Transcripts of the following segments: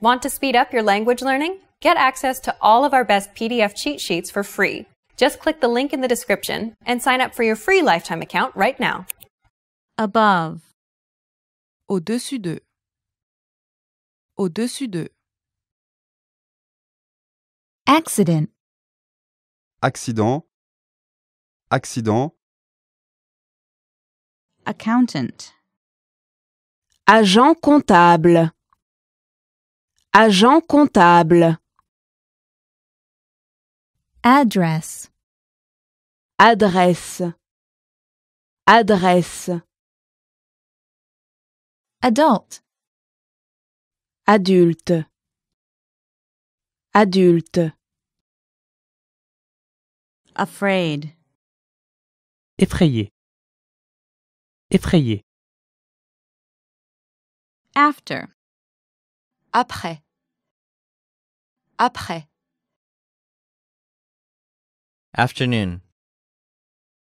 Want to speed up your language learning? Get access to all of our best PDF cheat sheets for free. Just click the link in the description and sign up for your free lifetime account right now. Above. Au-dessus de. Au-dessus de. Accident. Accident. Accident. Accountant. Agent comptable. Agent comptable. Adresse. Adresse. Adresse. Adulte. Adulte. Adulte. Afraid. Effrayé. Effrayé. After. Après. Après. Afternoon.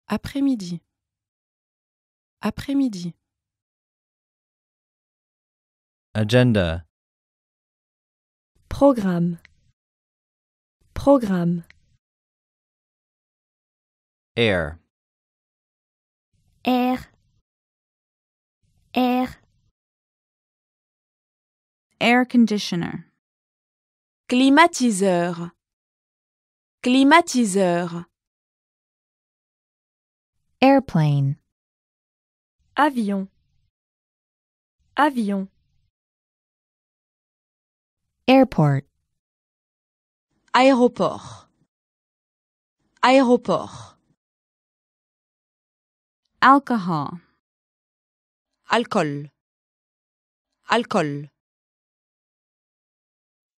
Après-midi. Après-midi. Agenda. Programme. Programme. Air. Air. Air. Air conditioner. Climatiseur. Climatiseur. Airplane. Avion. Avion. Airport. Aéroport. Aéroport. Alcohol. Alcool. Alcool.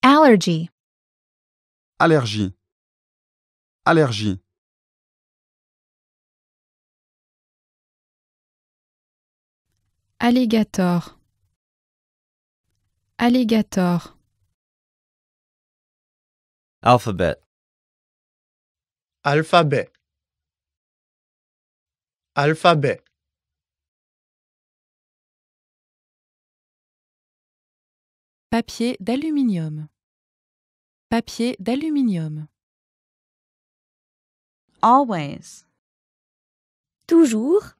Allergie. Allergie. Alligator. Alligator. Alphabet. Alphabet. Alphabet. Papier d'aluminium. Papier d'aluminium. Always. Toujours.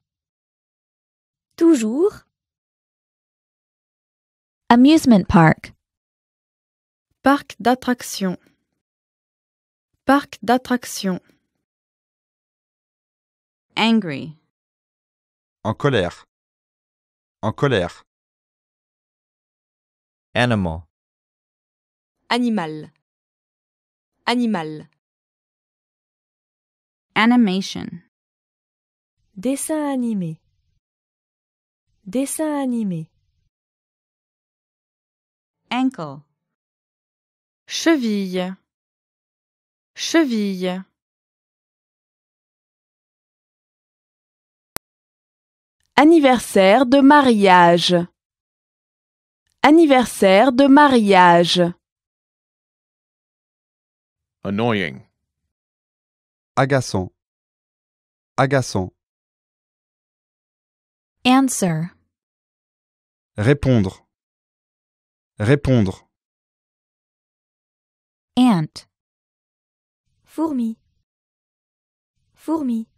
Toujours. Amusement park. Parc d'attraction Parc d'attraction Angry. En colère. En colère. Animal. Animal. Animal. Animation. Dessin animé. Dessin animé. Ankle. Cheville. Cheville. Anniversaire de mariage. Anniversaire de mariage. Annoying. Agaçant. Agaçant. Answer. Répondre. Répondre. Ant. Fourmi. Fourmi.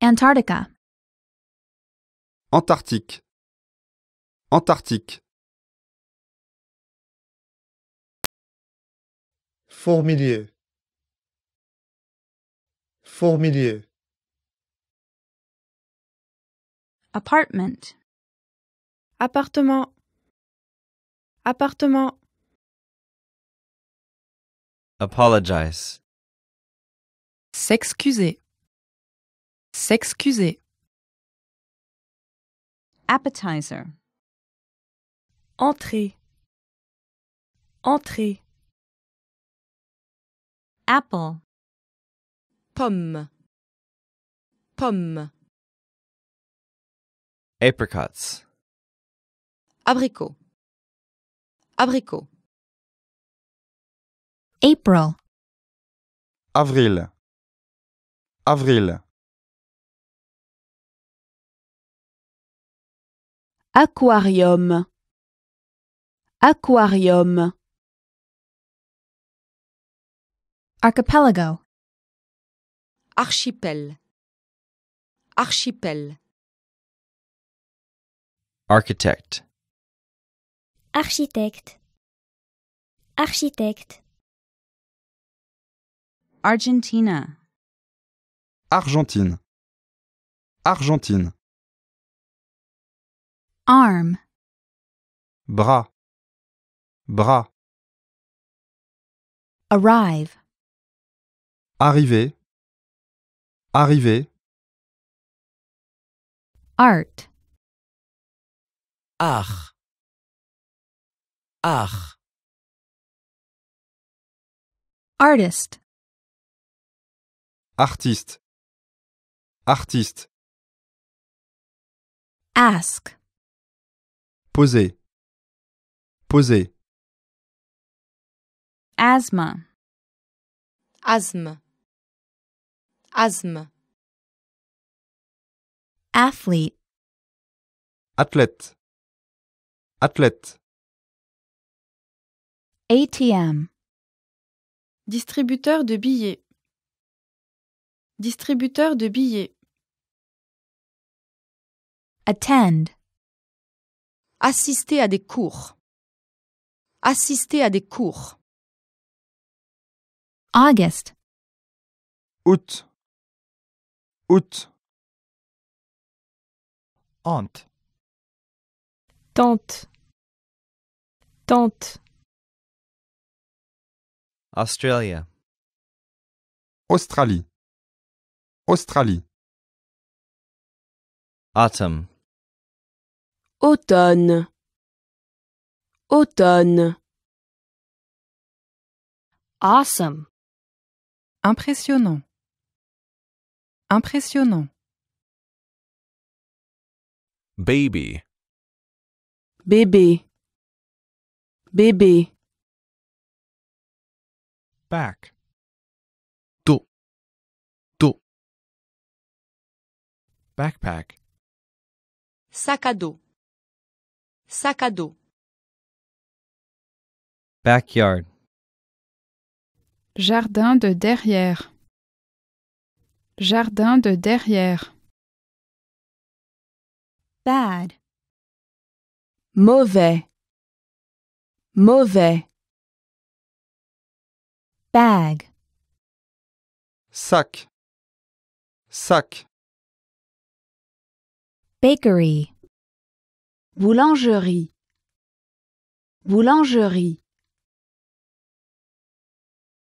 Antarctica. Antarctique. Antarctique. Fourmilier Fourmilier Appartement. Appartement Appartement Apologize S'excuser S'excuser Appetizer Entrée Entrée apple pomme pomme apricots abricot abricot april avril avril aquarium aquarium Archipelago. Archipel. Archipel. Architect. Architect. Architect. Argentina. Argentine. Argentine. Arm. Bras. Bras. Arrive. Arriver. Arriver. Art. Art. Art. Artist. Artiste. Artiste. Ask. Poser. Poser. Asthme. Asthme. Asthme. Athlete. Athlète. Athlète. ATM. Distributeur de billets. Distributeur de billets. Attend. Assister à des cours. Assister à des cours. August août tante, tante, tente Australia Australie Australie autumn automne automne awesome impressionnant Impressionnant. Baby. Bébé. Bébé. Back. Dos. Dos. Backpack. Sac à dos. Sac à dos. Backyard. Jardin de derrière. Jardin de derrière. Bad. Mauvais. Mauvais. Bag. Sac. Sac. Bakery. Boulangerie. Boulangerie.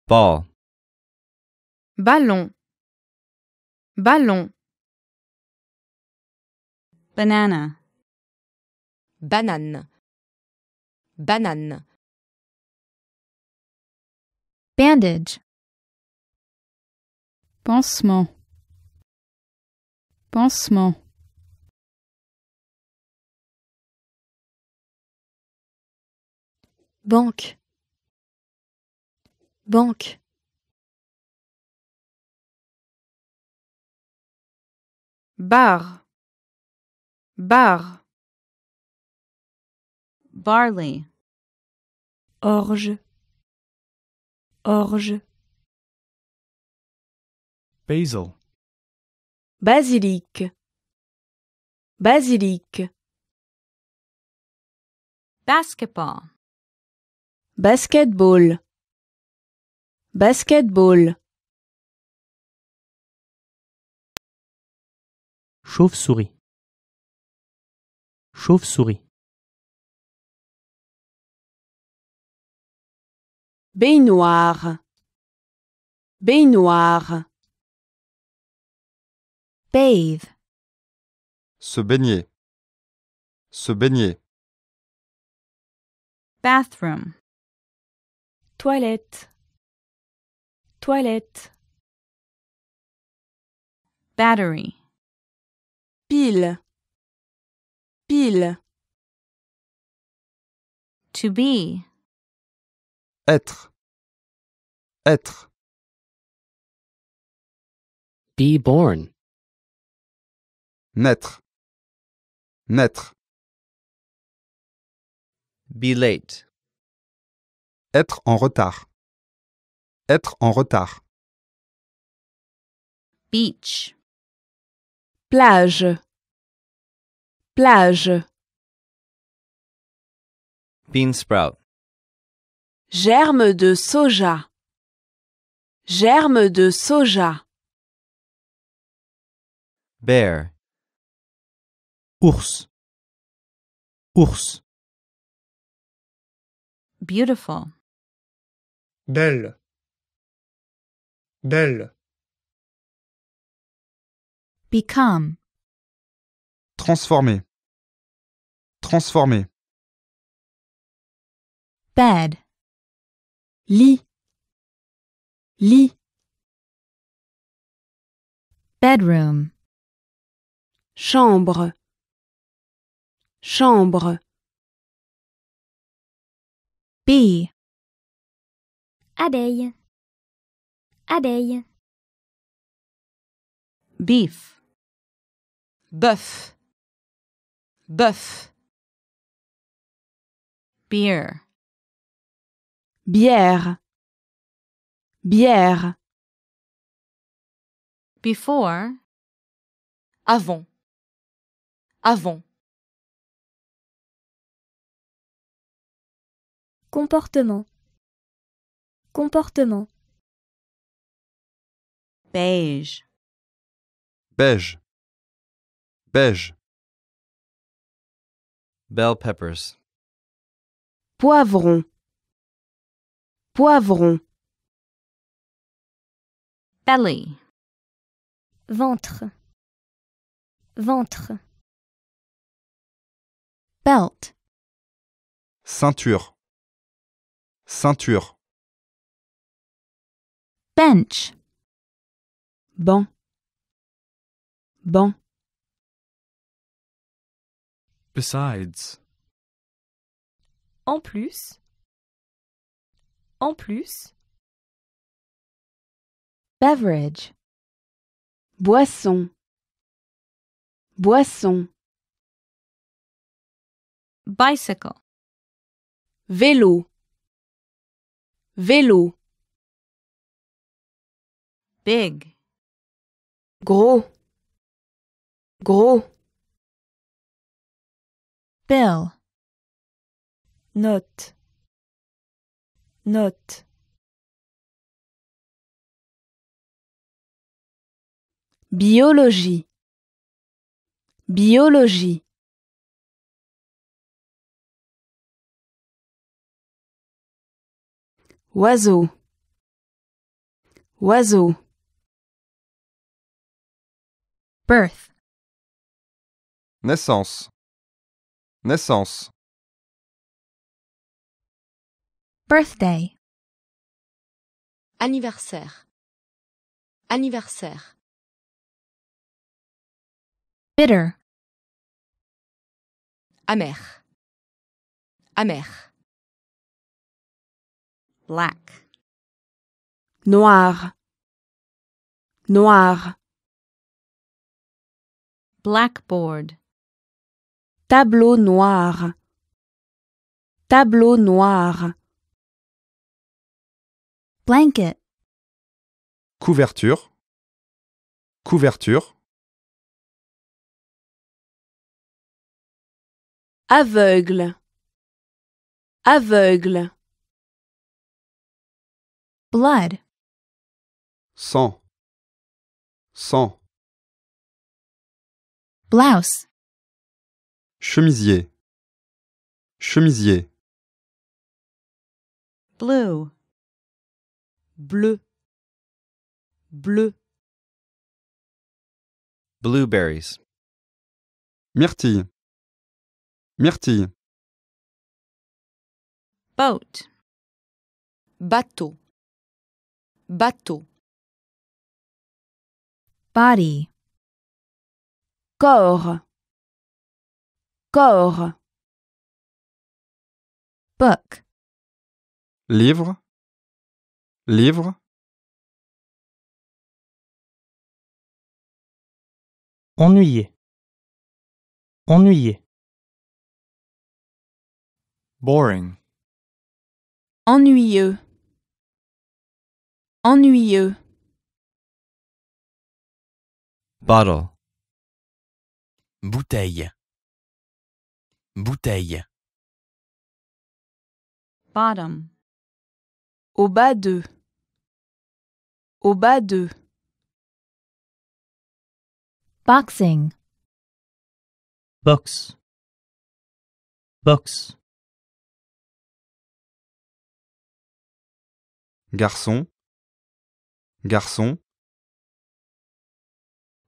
Ball. Ballon. Ballon. Banana. Banane. Banane. Bandage. Pansement. Pansement. Banque. Banque. bar bar barley orge orge basil basilic basilic basketball basketball basketball Chauve-souris. Chauve-souris. Baignoire. Baignoire. Bathe. Se baigner. Se baigner. Bathroom. Toilette. Toilette. Battery pile pile to be être être be born naître naître be late être en retard être en retard beach plage Plage. Bean sprout. Germe de soja. Germe de soja. Bear. Ours. Ours. Beautiful. Belle. Belle. Become. Transformer. Transformer. Bed. Lit. Lit. Bedroom. Chambre. Chambre. Bee. Abeille. Abeille. Beef. Bœuf. Bœuf. Beer. Bière. Bière. Before. Avant. Avant. Comportement. Comportement. Beige. Beige. Beige. Bell peppers. Poivron. Poivron. Belly. Ventre. Ventre. Belt. Ceinture. Ceinture. Bench. Banc. Banc. Besides. En plus. En plus. Beverage. Boisson. Boisson. Bicycle. Vélo. Vélo. Big. Gros. Gros. Note. Note. Biologie. Biologie. Oiseau. Oiseau. Birth. Naissance. Naissance. Birthday. Anniversaire. Anniversaire. Bitter. Amer. Amer. Black. Noir. Noir. Blackboard. Tableau noir. Tableau noir. Blanket. Couverture. Couverture. Aveugle. Aveugle. Blood. Sang. Sang. Blouse. Chemisier. Chemisier. bleu, Bleu. Bleu. Blueberries. Myrtille. Myrtille. Boat. Bateau. Bateau. Body. Corps corps book livre livre ennuyé ennuyé boring ennuyeux ennuyeux bottle bouteille Bouteille. Bottom. Au bas de. Au bas de. Boxing. Box. Box. Garçon. Garçon.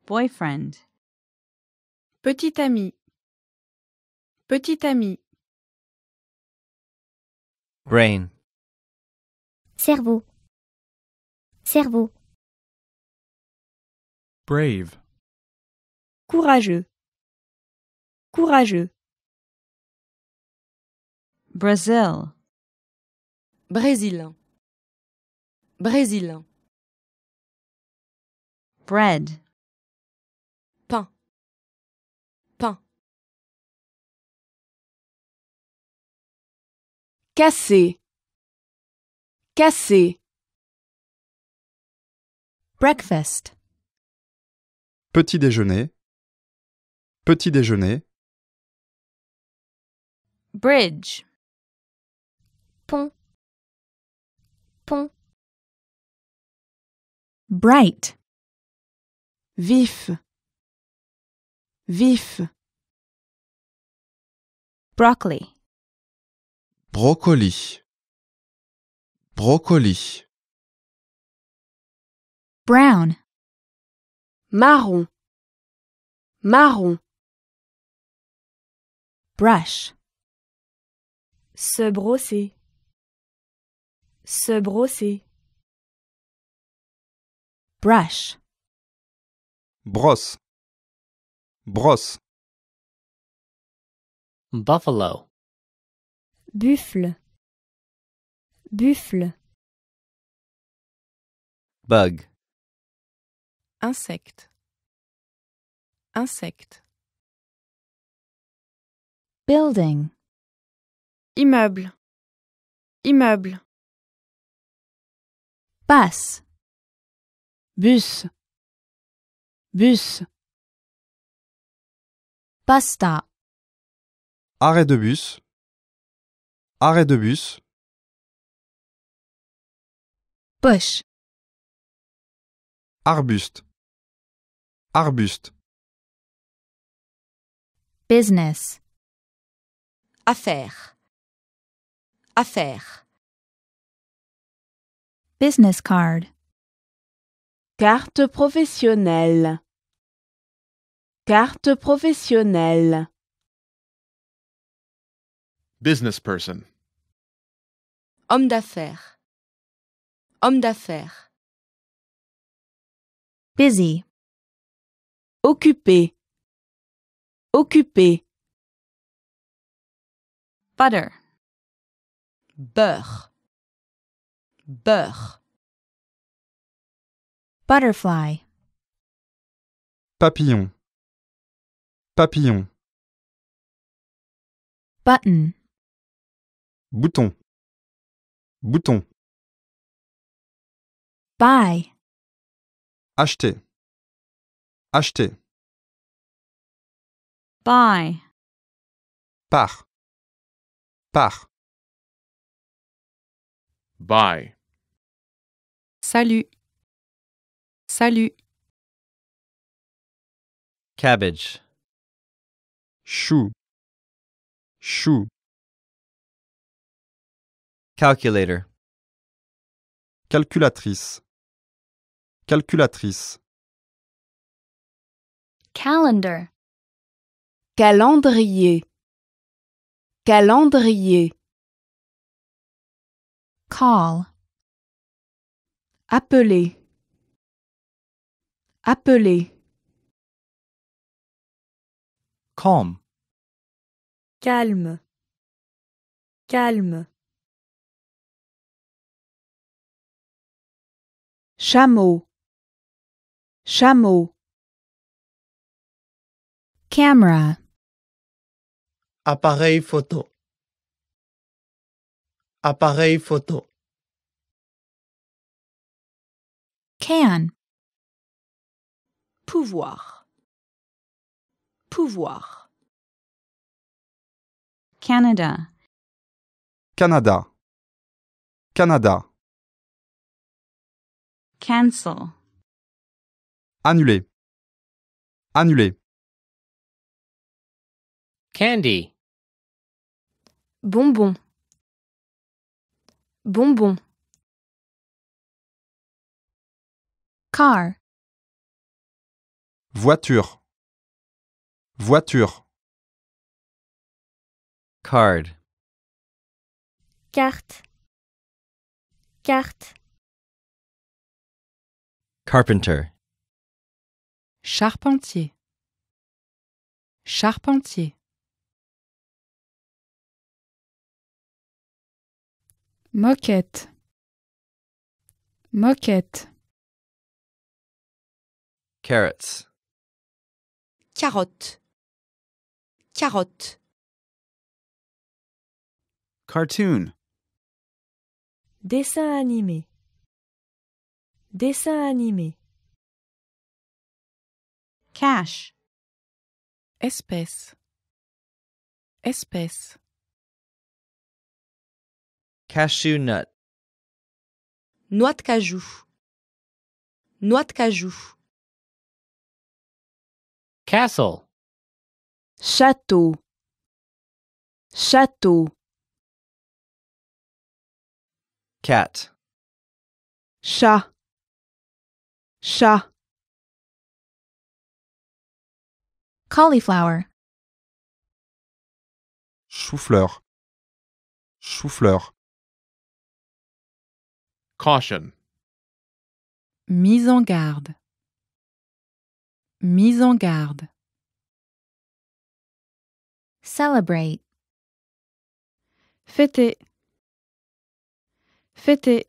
Boyfriend. Petit ami. Petit ami. Brain. Cerveau. Cerveau. Brave. Courageux. Courageux. Brazil. Brésil. Brésil. Bread. Casser. Casser. Breakfast. Petit déjeuner. Petit déjeuner. Bridge. Pont. Pont. Bright. Vif. Vif. Broccoli. Brocoli. Brocoli. Brown. Marron. Marron. Brush. Se brosser. Se brosser. Brush. Brosse. Brosse. Buffalo buffle, buffle. Bug. Insecte. Insecte. Building. Immeuble. Immeuble. Passe. Bus. Bus. Pasta. Arrêt de bus. Arrêt de bus. Poche. Arbuste. Arbuste. Business. Affaire. Affaire. Business card. Carte professionnelle. Carte professionnelle. Business person. Homme d'affaires. Homme d'affaires. Busy. Occupé. Occupé. Butter. Beurre. Beurre. Butterfly. Papillon. Papillon. Button. Bouton. Bouton. Buy. Acheter. Acheter. Buy. Par. Par. Bye. Salut. Salut. Cabbage. Chou. Chou. Calculator. Calculatrice. Calculatrice. Calendar. Calendrier. Calendrier. Call. Appeler. Appeler. calme, Calme. Calme. chameau chameau camera appareil photo appareil photo can pouvoir pouvoir Canada Canada Canada Cancel. Annuler. Annuler. Candy. Bonbon. Bonbon. Car. Voiture. Voiture. Card. Carte. Carte. Carpenter. Charpentier. Charpentier. Moquette. Moquette. Carrots. Carotte. Carotte. Cartoon. Dessin animé. Dessin animé. Cash. Espèce. Espèce. Cashew nut. Noix de cajou. Noix de cajou. Castle. Château. Château. Cat. Chat. Chat. Cauliflower. Chou-fleur. Chou-fleur. Caution. Mise en garde. Mise en garde. Celebrate. Fêter. Fêter.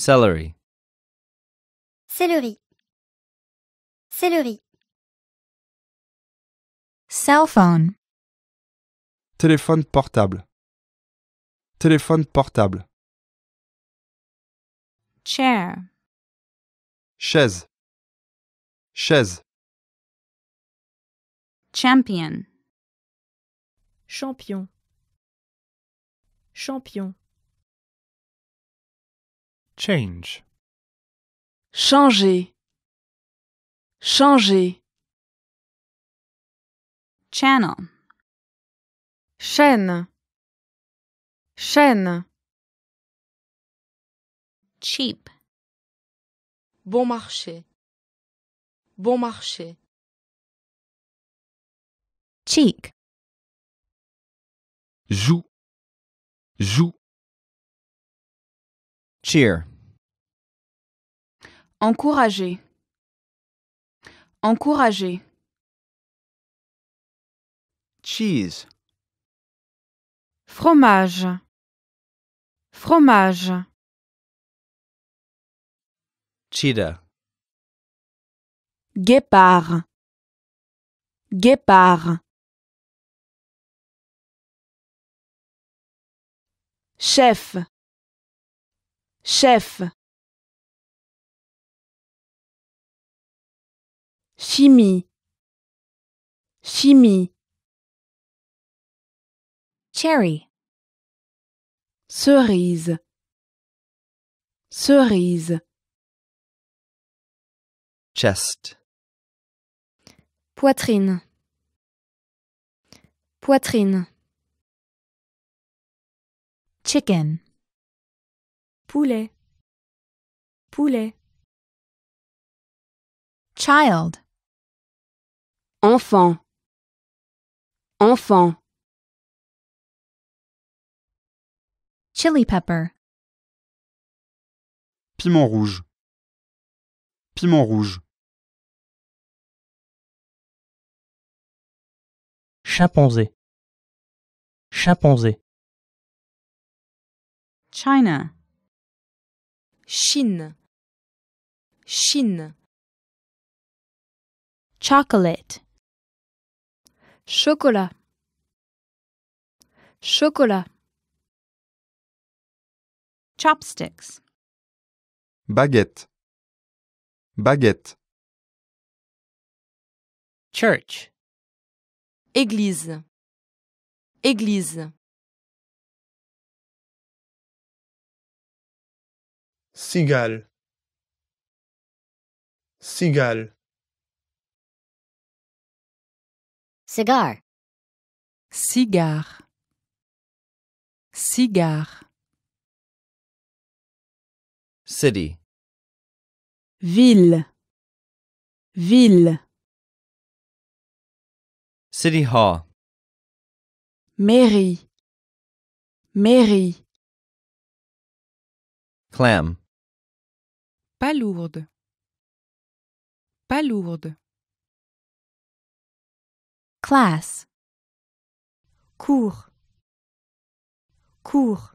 Celery. Celery. Celery. Cell phone. Téléphone portable. Téléphone portable. Chair. Chaise. Chaise. Champion. Champion. Champion. Change. Changer. Changer. Channel. Chaîne. Chaîne. Cheap. Bon marché. Bon marché. Cheek. Joue. Joue. Cheer. Encourager. Encourager. Cheese. Fromage. Fromage. Cheetah. Guépard. Guépard. Chef chef chimie chimie cherry cerise cerise chest poitrine poitrine chicken poulet poulet child enfant enfant chili pepper piment rouge piment rouge chimpanzé chimpanzé China Chine. Chine. Chocolate. Chocolat. Chocolat. Chopsticks. Baguette. Baguette. Church. Église. Église. Cigale. Cigale. Cigar. Cigare. Cigare. City. Ville. Ville. City Hall. Mairie. Mairie. Clam. Pas lourde. Pas lourde. Cours. Cours.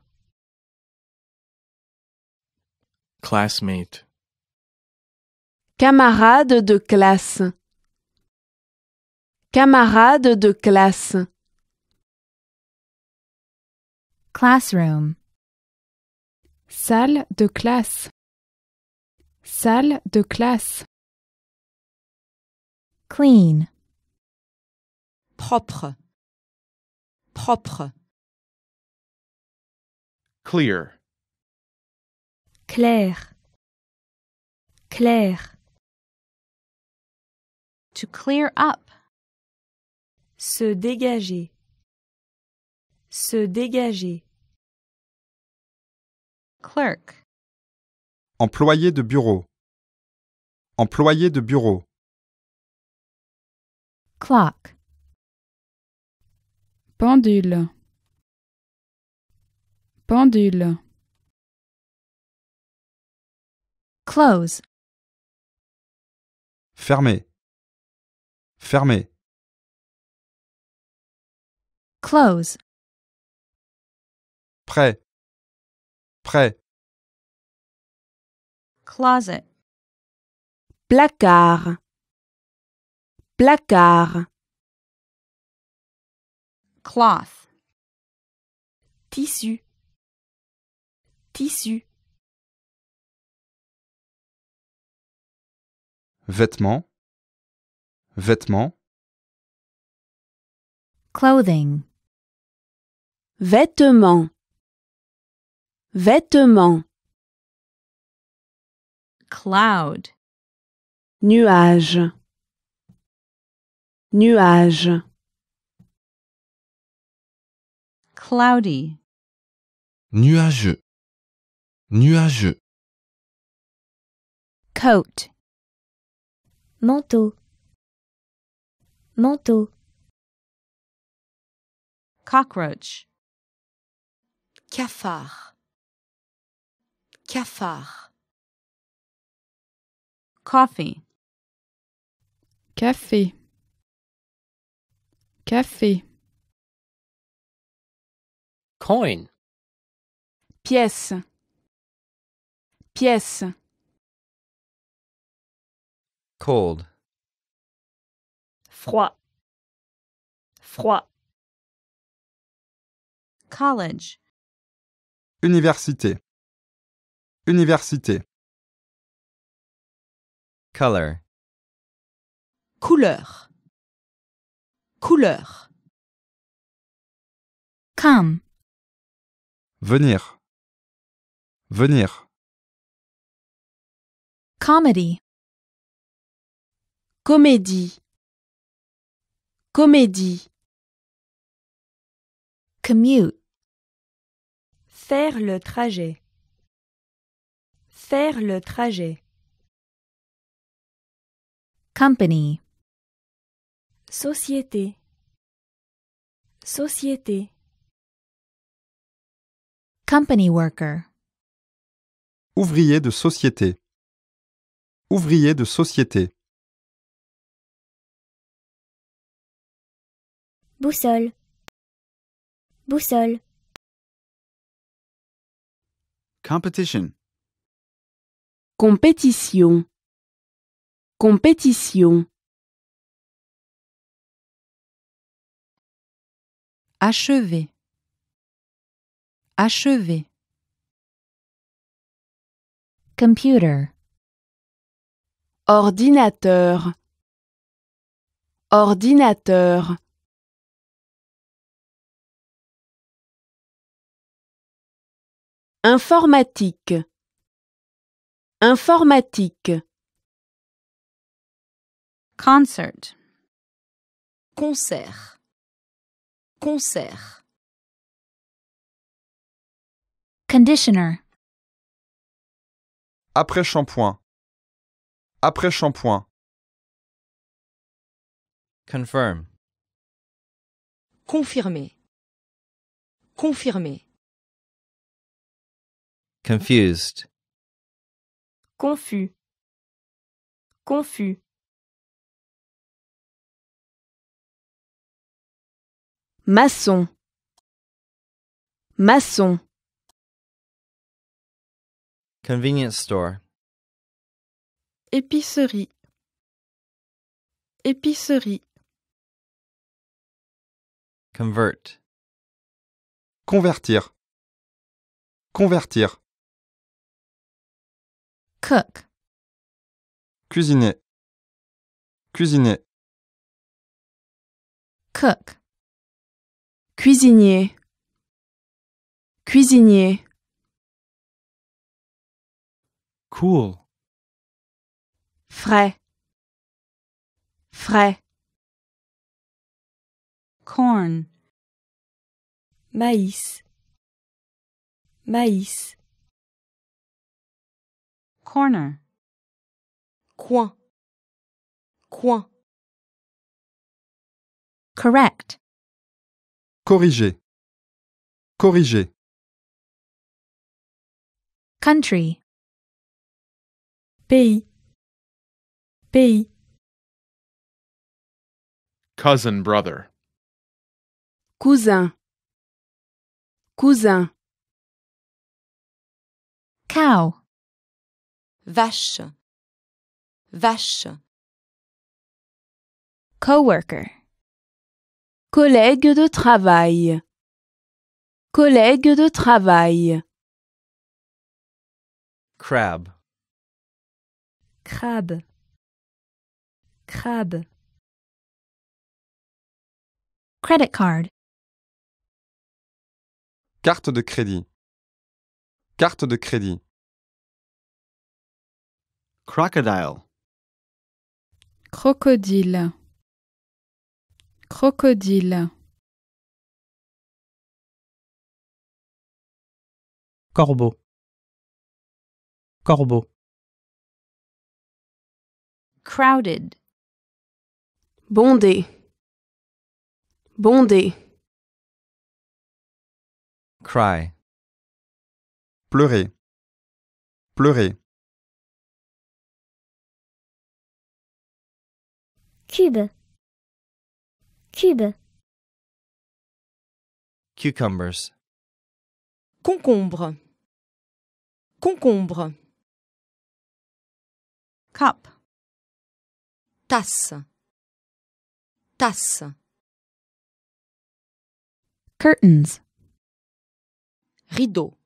Classmate. Camarade de classe. Camarade de classe. Classroom. Salle de classe. Salle de classe. Clean. Propre. Propre. Clear. Clair. Claire. To clear up. Se dégager. Se dégager. Clerk. Employé de bureau. Employé de bureau. Clock. Pendule. Pendule. Close. Fermé. Fermé. Close. Prêt. Prêt closet placard placard cloth tissu tissu vêtements vêtements clothing vêtements vêtements cloud. Nuage. Nuage. Cloudy. Nuageux. Nuageux. Coat. Manteau. Manteau. Cockroach. Cafard. Cafard. Coffee. Café. Café. Coin. Pièce. Pièce. Cold. Froid. Froid. College. Université. Université. Color. Couleur. Couleur. Come. Venir. Venir. Comedy. Comédie. Comédie. Commute. Faire le trajet. Faire le trajet. Company. Société. Société. Company worker. Ouvrier de société. Ouvrier de société. Boussole. Boussole. Competition. Compétition. Compétition. Achever. Achever. Computer. Ordinateur. Ordinateur. Informatique. Informatique. Concert. Concert. Concert. Conditioner. Après shampoing. Après shampoing. Confirm. Confirmer. Confirmer. Confused. Confus. Confus. maçon maçon convenience store épicerie épicerie convert convertir convertir cook cuisiner cuisiner cook Cuisinier. Cuisinier. Cool. Frais. Frais. Corn. Maïs. Maïs. Corner. Coin. Coin. Correct. Corriger. Corriger. Country. Pays. Pays. Cousin brother. Cousin. Cousin. Cow. Vache. Vache. Coworker. Collègue de travail. Collègue de travail. Crab. crab, crab, Credit card. Carte de crédit. Carte de crédit. Crocodile. Crocodile. Crocodile. Corbeau. Corbeau. Crowded. Bondé. Bondé. Cry. Pleurer. Pleurer. Cube. Cucumbers. Concombre. Concombre. Cup. Tasse. Tasse. Curtains. Rideau.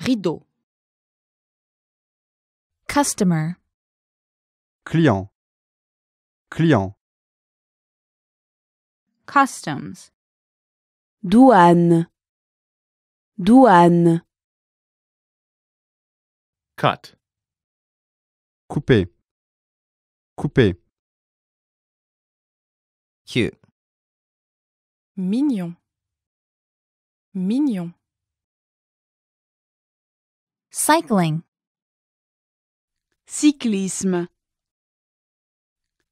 Rideau. Customer. Client. Client. Customs. Douane. Douane. Cut. Couper. Couper. Cute. Mignon. Mignon. Cycling. Cyclisme.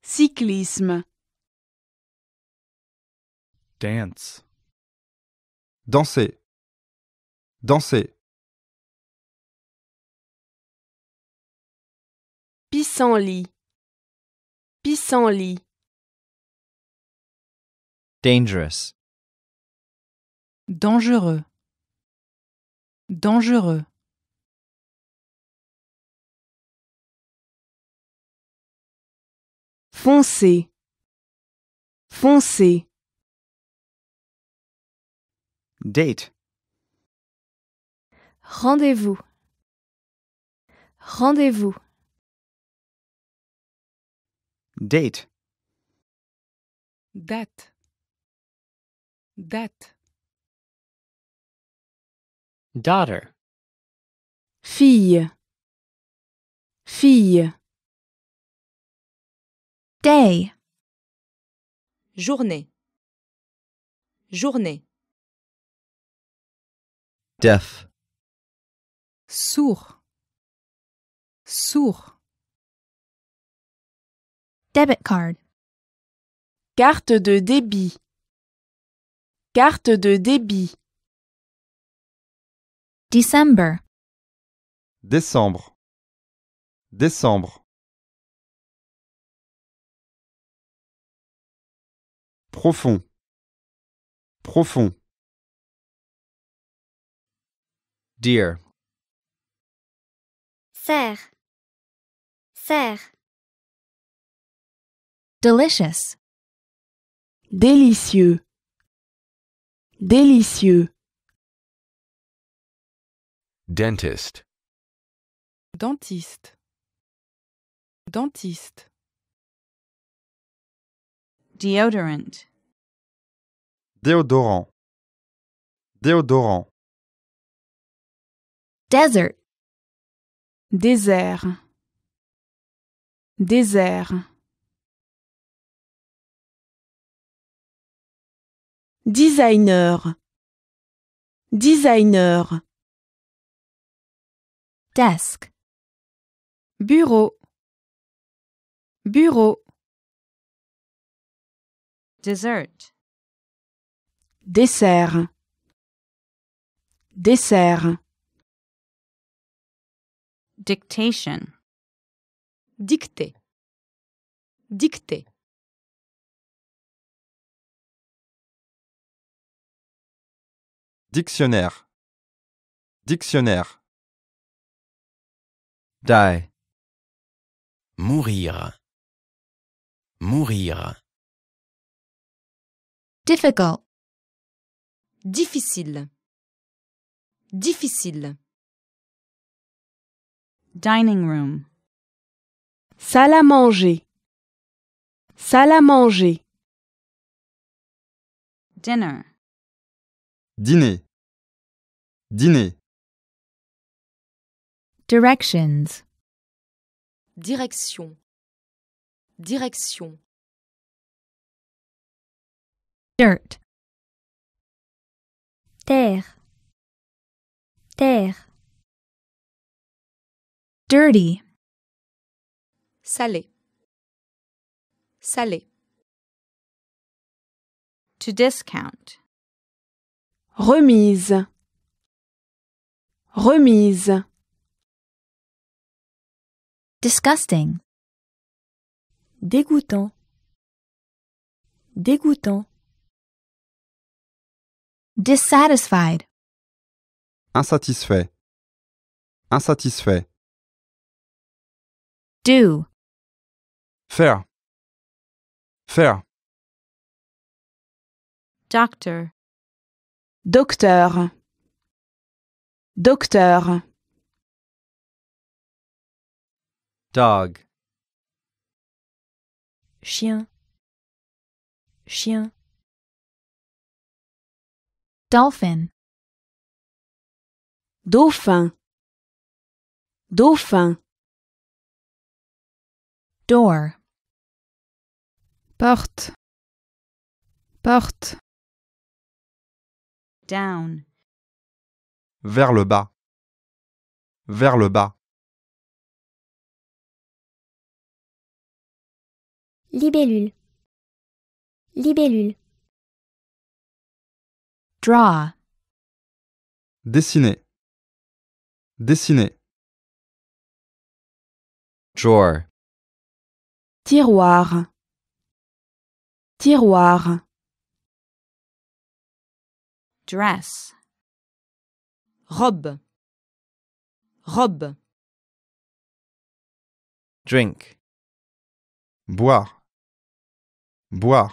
Cyclisme. Dance. Danser. Danser. Pissenlit. lit Dangerous. Dangereux. Dangereux. Foncez. Foncez. Date. Rendez-vous. Rendez-vous. Date. Date. Date. Daughter. Fille. Fille. Day. Journée. Journée deaf sourd sourd debit card carte de débit carte de débit December décembre décembre profond profond Dear. Serre. Serre. Delicious. Délicieux. Délicieux. Dentist. Dentiste. Dentiste. Deodorant. Déodorant. Déodorant. Desert. Désert. Désert. Designer. Designer. Desk. Bureau. Bureau. Dessert. Dessert. Dessert. Dictation. Dicter. Dicter. Dictionnaire. Dictionnaire. Die. Mourir. Mourir. Difficult. Difficile. Difficile. Dining room. Salle à manger. Salle à manger. Dinner. Dîner. Dîner. Directions. Direction. Direction. Dirt. Terre. Terre dirty. Salé. Salé. To discount. Remise. Remise. Disgusting. Dégoûtant. Dégoûtant. Dissatisfied. Insatisfait. Insatisfait. Do. Faire. Faire. Doctor. Docteur. Docteur. Dog. Chien. Chien. Dolphin. Dauphin. Dauphin. door porte porte down vers le bas vers le bas libellule libellule draw dessiner dessiner drawer Tiroir. Tiroir. Dress. Robe. Robe. Drink. Boire. Boire.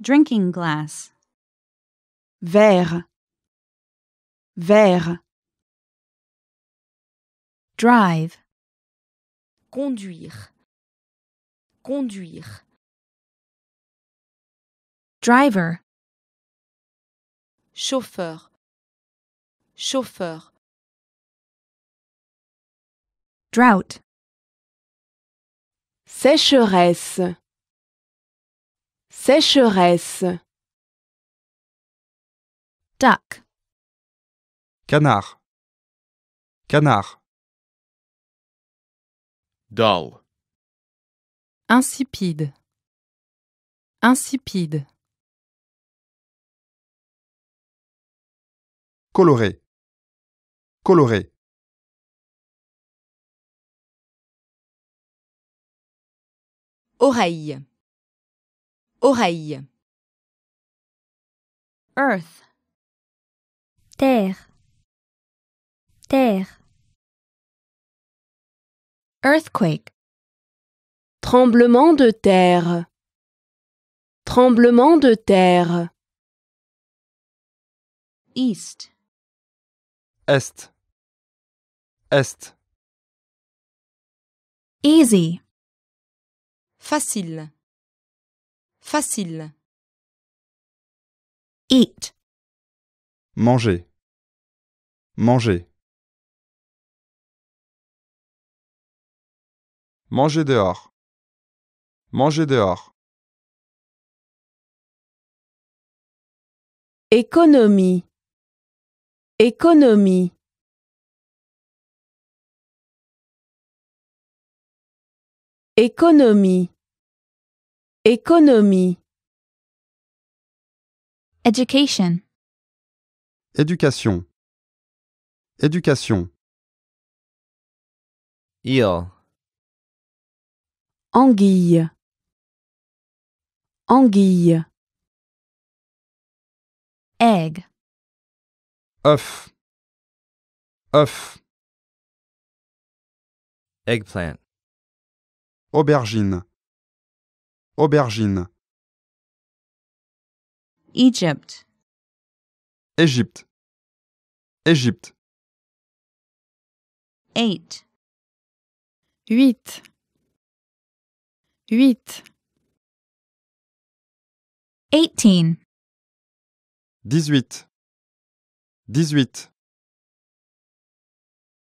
Drinking glass. Verre. Verre. Drive. Conduire. Conduire. Driver. Chauffeur. Chauffeur. Drought. Sécheresse. Sécheresse. Duck. Canard. Canard. Dull. Insipide. Insipide. Coloré. Coloré. Oreille. Oreille. Earth. Terre. Terre. Earthquake. Tremblement de terre. Tremblement de terre. East. Est. Est. Easy. Facile. Facile. Eat. Manger. Manger. Manger dehors. Manger dehors. Économie. Économie. Économie. Économie. Education. Éducation. Éducation. Anguille. Anguille. Egg. œuf, œuf, eggplant, aubergine, aubergine, Egypt. Égypte, Égypte. Eight. huit. Huit. Dix-huit. Dix-huit.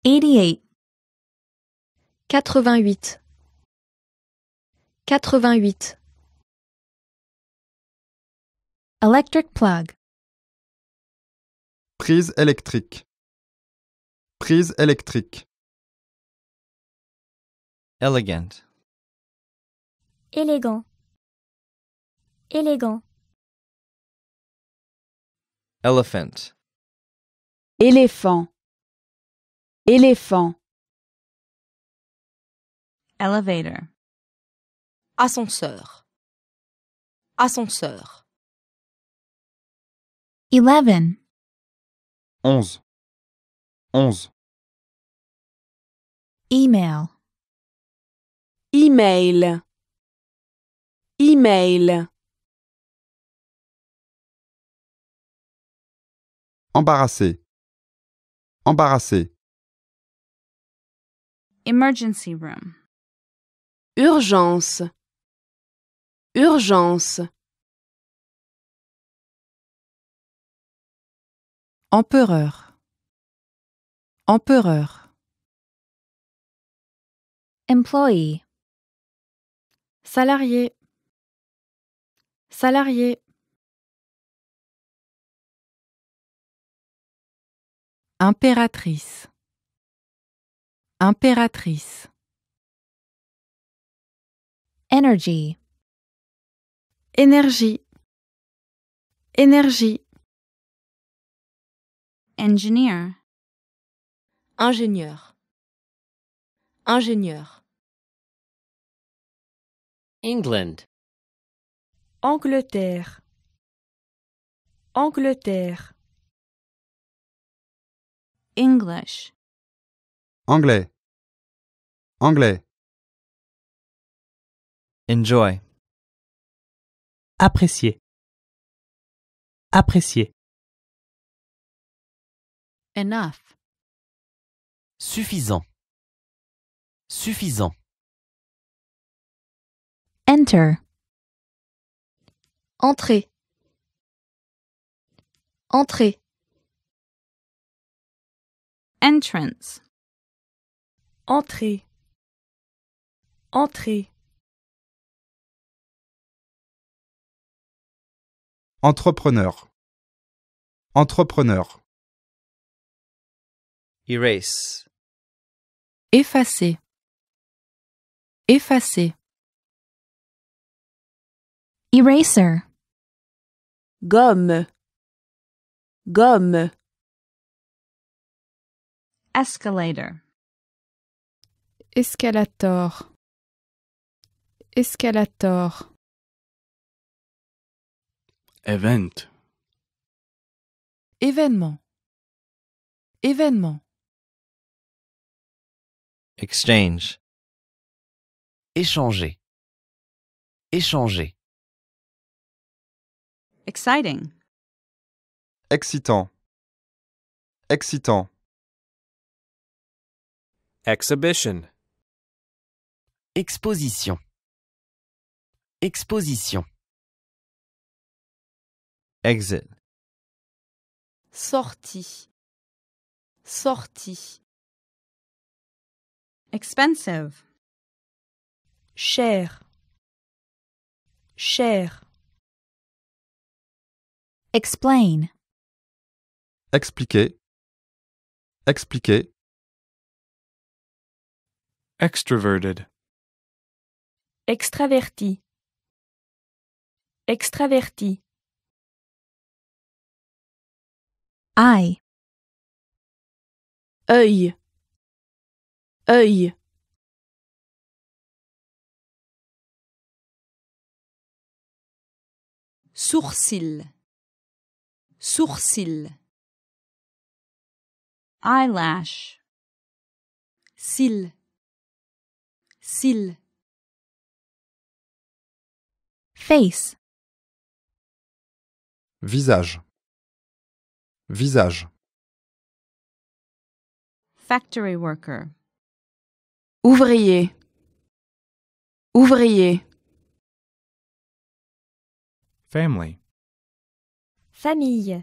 Eighty-eight. Quatre-vingt-huit. Quatre-vingt-huit. Electric plug. Prise électrique. Prise électrique. Elegant. Élégant. Élégant. Elephant. Éléphant. Éléphant. Elevator. Ascenseur. Ascenseur. Eleven. Onze. Onze. Email. Email. Email. Embarrassé. Embarrassé. Emergency room. Urgence. Urgence. Empereur. Empereur. Employee. Salarié. Salarié. Impératrice. Impératrice. Energy. Énergie. Énergie. Engineer. Ingénieur. Ingénieur. England. Angleterre Angleterre English Anglais Anglais Enjoy Apprécier Apprécier Enough Suffisant Suffisant Enter Entrée. Entrée. Entrance. Entrée. Entrée. Entrepreneur. Entrepreneur. Erase. Effacer. Effacer. Eraser. Gomme. Gomme. Escalator. Escalator. Escalator. Event. Événement. Événement. Exchange. Échanger. Échanger. Exciting. Excitant. Excitant. Exhibition. Exposition. Exposition. Exit. Sortie. Sortie. Expensive. Cher. Cher. Explain. Expliquer. Expliquer. Extroverted. Extraverti. Extraverti. Eye. Œil. Œil. Sourcil sourcil eyelash cil, cils face visage visage factory worker ouvrier ouvrier family Famille.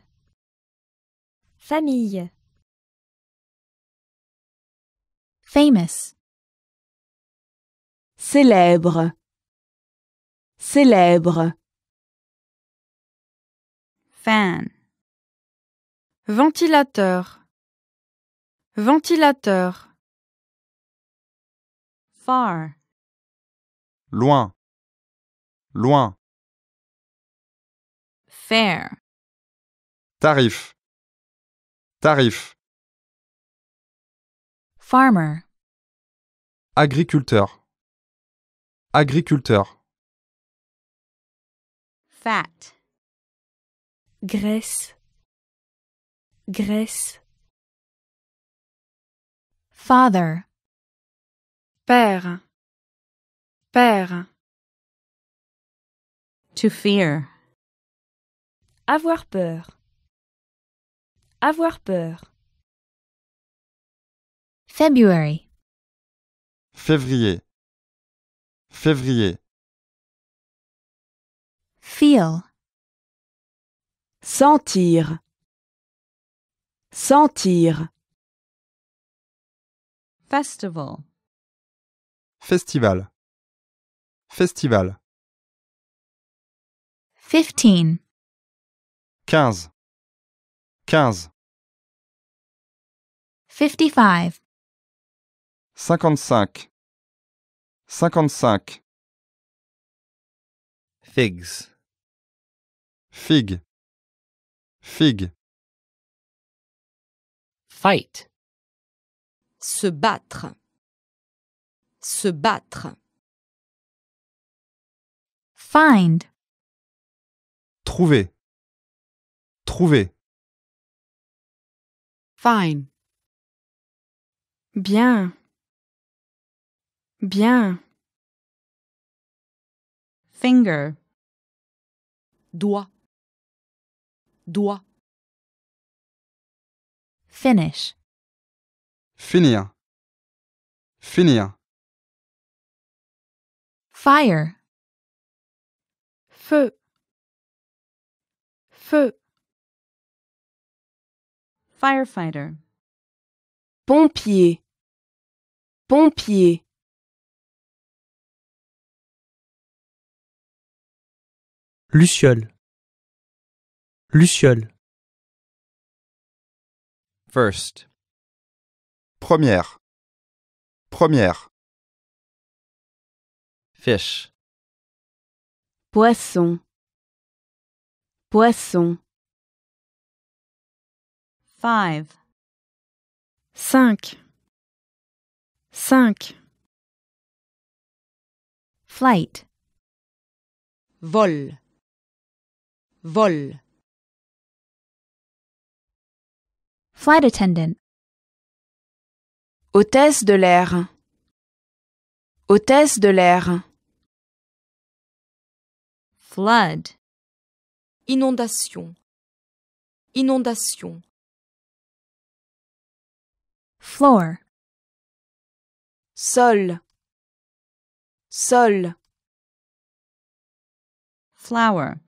Famille. Famous. Célèbre. Célèbre. Fan. Ventilateur. Ventilateur. Far. Loin. Loin. Fair. Tarif. Tarif. Farmer. Agriculteur. Agriculteur. Fat. Graisse. Graisse. Father. Père. Père. To fear. Avoir peur. Avoir peur. February. Février. Février. Feel. Sentir. Sentir. Festival. Festival. Festival. Fifteen. Quinze. Quinze. 55 55 55 Figs fig fig Fight Se battre Se battre Find Trouver Trouver Fine Bien. Bien. Finger. Doigt. Doigt. Finish. Finir. Finir. Fire. Feu. Feu. Firefighter. Pompier. Pompier Luciole Luciole First Première Première Fish Poisson Poisson Five. Cinq. 5. Flight. Vol. Vol. Flight attendant. Hôtesse de l'air. Hôtesse de l'air. Flood. Inondation. Inondation. Floor. Sol. Sol. Flour.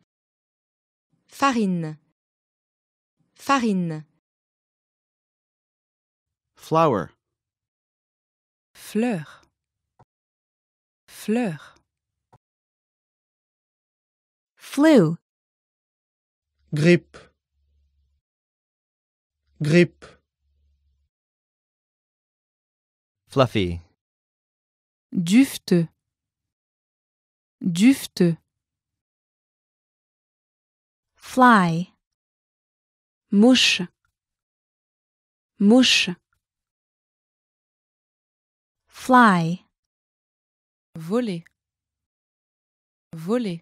Farine. Farine. Flower. Fleur. Fleur. Flu. Grippe. Grippe. Fluffy. Dufte. Dufte. Fly, mouche, mouche. Fly, voler, voler.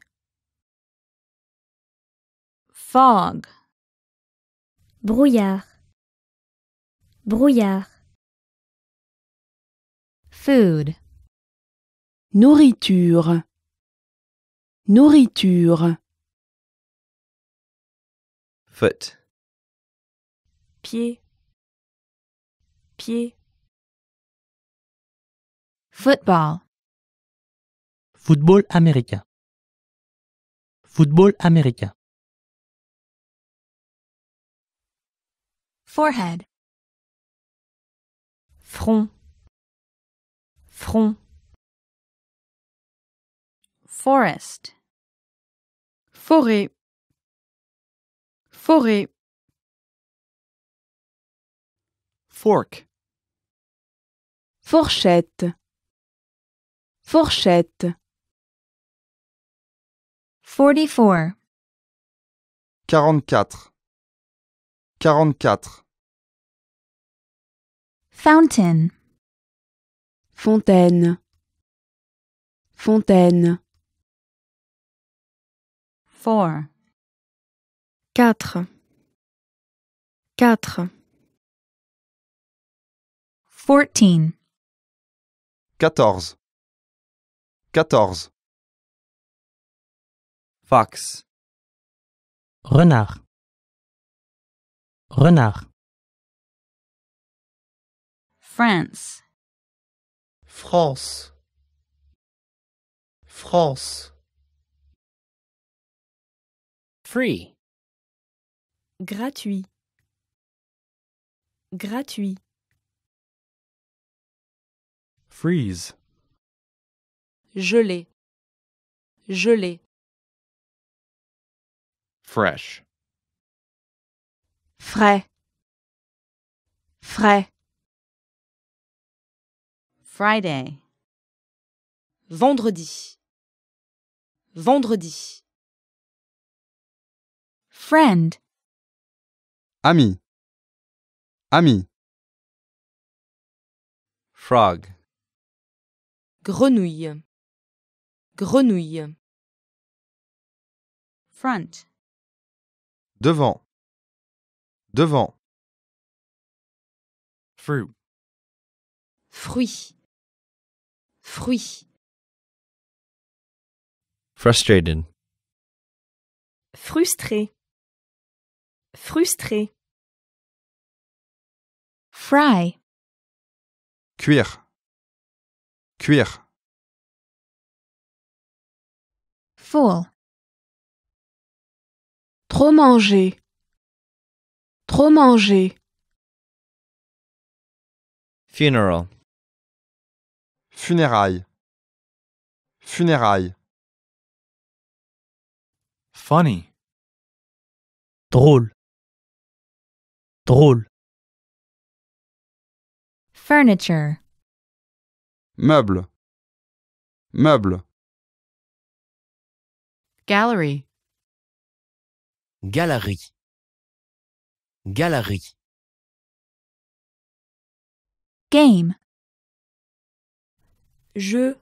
Fog, brouillard, brouillard. Food. Nourriture. Nourriture. Foot. Pied. Pied. Football. Football américain. Football américain. Forehead. Front. Front. Forest. Forêt. Forêt. Fork. Fourchette. Fourchette. Forty-four. Quarante-quatre. Quarante-quatre. Fountain. Fontaine. Fontaine. Quatre. Quatre. Quatorze. Quatorze. Fox. Renard. Renard. France. France. France. Free. Gratuit. Gratuit. Freeze. Gelé. Gelé. Fresh. Frais. Frais. Friday. Vendredi. Vendredi. Friend. Ami. Ami. Frog. Grenouille. Grenouille. Front. Devant. Devant. Fruit. Fruit. Fruit. Frustrated. Frustré. Frustré. Fry. Cuir. Cuire. Full. Trop manger. Trop manger. Funeral. Funérailles. Funérailles. Funny. Drôle drôle. Furniture. Meuble. Meuble. Gallery. Galerie. Galerie. Game. Jeu.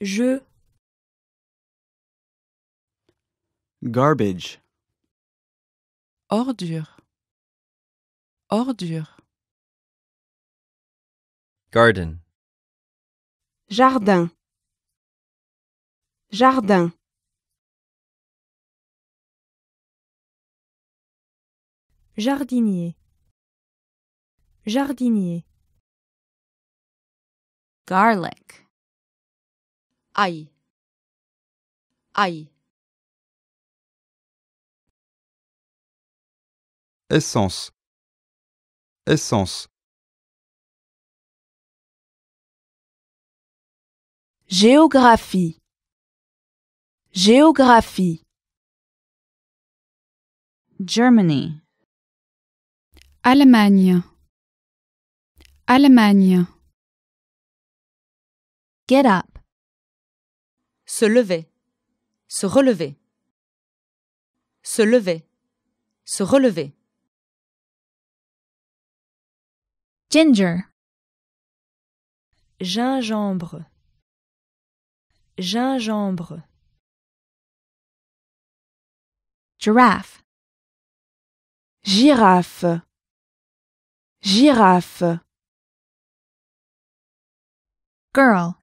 Jeu. Garbage. Ordure. Ordure. Garden. Jardin. Jardin. Jardinier. Jardinier. Garlic. Aïe. Aïe. essence essence géographie géographie Germany Allemagne Allemagne Get up se lever se relever se lever se relever Ginger. Gingembre. Gingembre. Giraffe. Girafe. Girafe. Girl.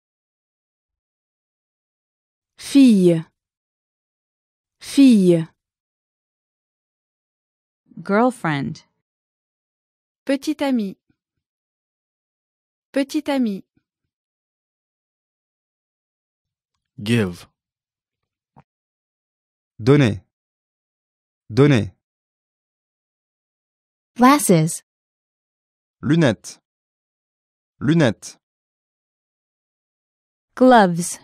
Fille. Fille. Girlfriend. Petite amie. Petit ami. Give. Donner. Donner. Glasses. Lunettes. Lunettes. Gloves.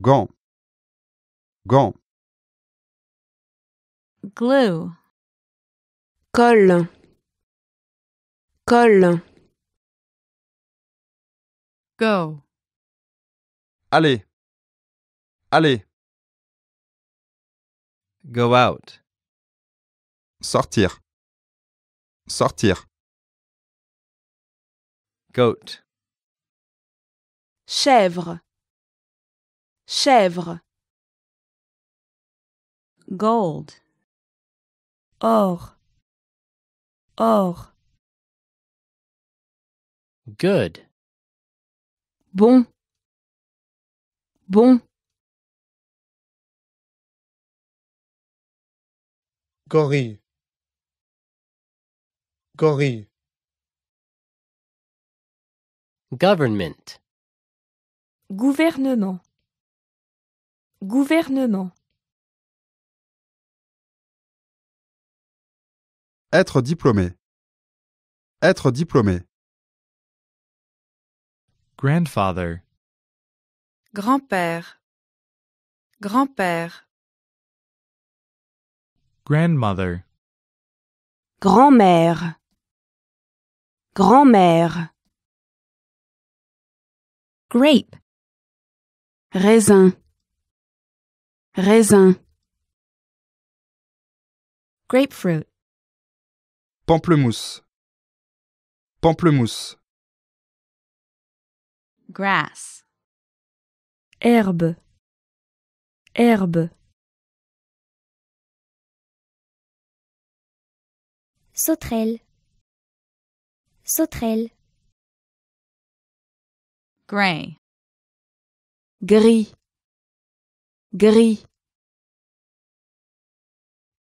Gants. Gants. Glue. Colle. Colle. Go. Allez. Allez. Go out. Sortir. Sortir. Goat. Chèvre. Chèvre. Gold. Or. Or. Good. Bon. Bon. Gorille. Gorille. Government. Gouvernement. Gouvernement. Être diplômé. Être diplômé. Grandfather. Grand-père. Grand-père. Grandmother. Grand-mère. Grand-mère. Grape. Raisin. Raisin. Grapefruit. Pamplemousse. Pamplemousse grass herbe herbe sauterelle sauterelle gray gris gris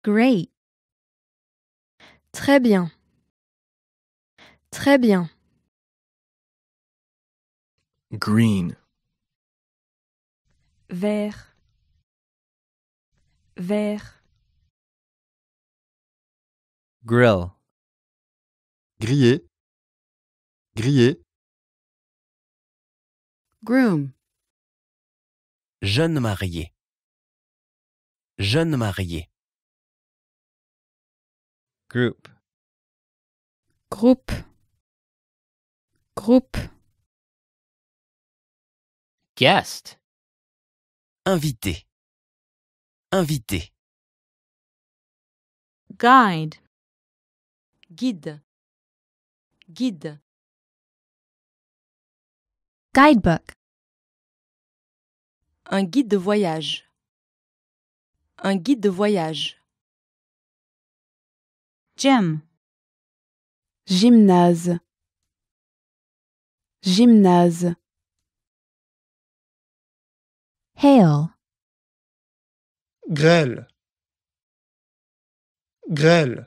great très bien très bien green vert vert grill grillé grillé groom jeune marié jeune marié group groupe groupe Guest. Invité. Invité. Guide. Guide. Guide. Guidebook. Un guide de voyage. Un guide de voyage. Gym. Gymnase. Gymnase. Hail. Grêle. Grêle.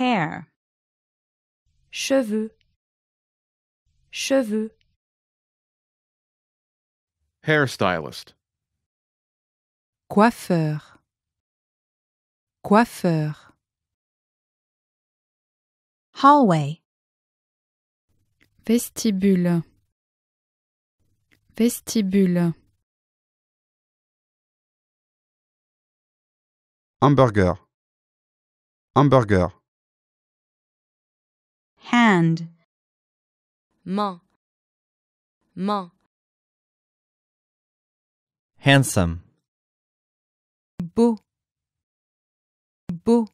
Hair. Cheveux. Cheveux. Hairstylist. Coiffeur. Coiffeur. Hallway. Vestibule. Vestibule. Hamburger. Hamburger. Hand. Main. Main. Handsome. Beau. Beau.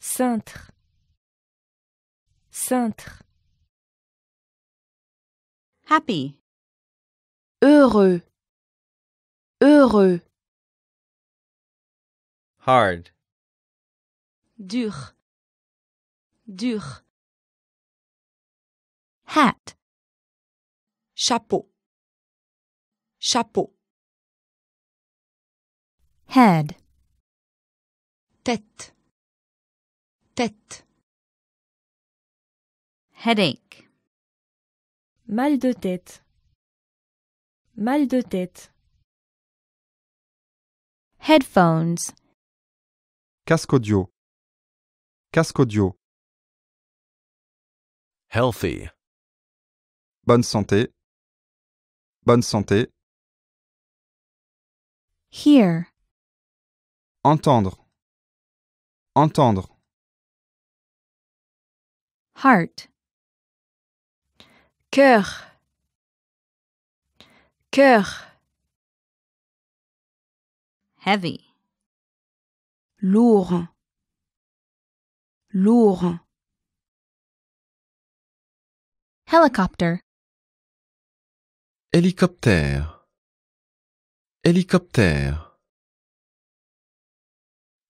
Cintre. Cintre. Happy. Heureux. Heureux. Hard. Dur. Dur. Hat. Chapeau. Chapeau. Head. Tête. Tête. Headache. Mal de tête. Mal de tête. Headphones. Casque audio. Casque audio. Healthy. Bonne santé. Bonne santé. Hear. Entendre. Entendre. Heart cœur, cœur, heavy, lourd, lourd, helicopter, hélicoptère, hélicoptère,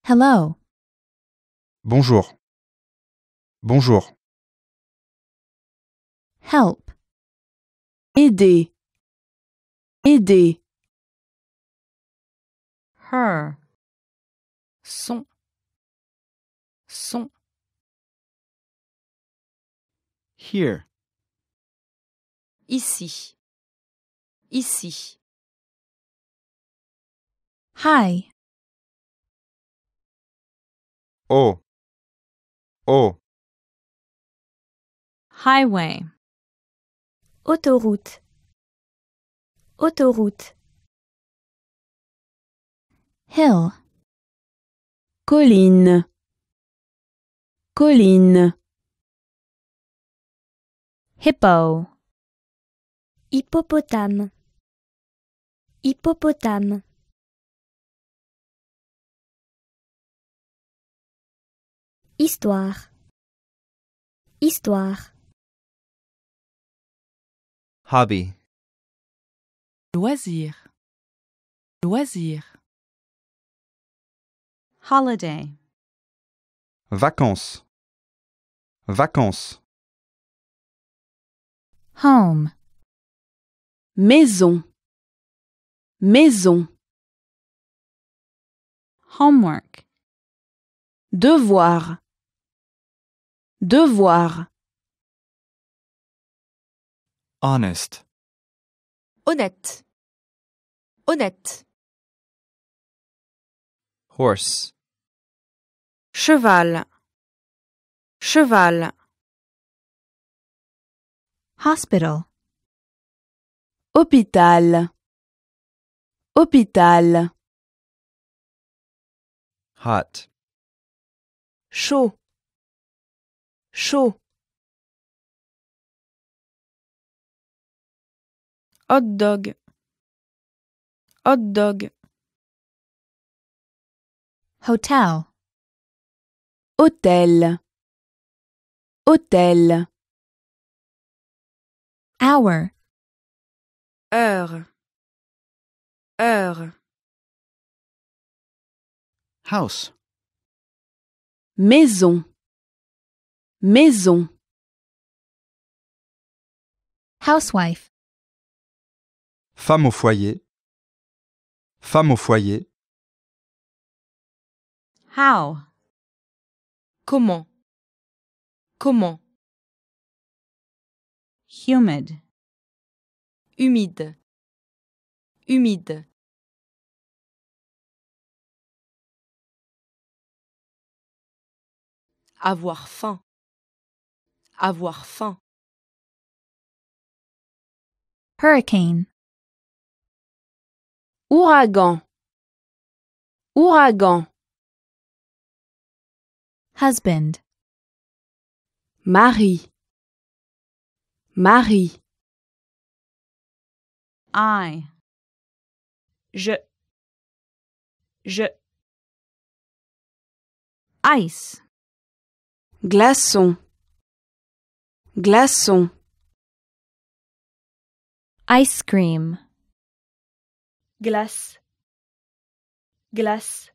hello, bonjour, bonjour, help. Aider. Aider. Her. Son. Son. Here. Ici. Ici. Hi. Oh. Oh. Highway. Autoroute. Autoroute. Hill. Colline. Colline. Hippo. Hippopotame. Hippopotame. Histoire. Histoire. Hobby. Loisir. Loisir. Holiday. Vacances. Vacances. Home. Maison. Maison. Homework. Devoir. Devoir. Honest. Honnête. Honnête. Horse. Cheval. Cheval. Hospital. Hôpital. Hôpital. Hot. Chaud. Chaud. hot dog hot dog hotel hôtel hôtel hour heure heure house maison maison housewife Femme au foyer. Femme au foyer. How? Comment? Comment? Humid. Humide. Humide. Avoir faim. Avoir faim. Hurricane. Ouragan. Ouragan. Husband. Marie. Marie. I. Je. Je. Ice. Glaçon. Glaçon. Ice cream glace glace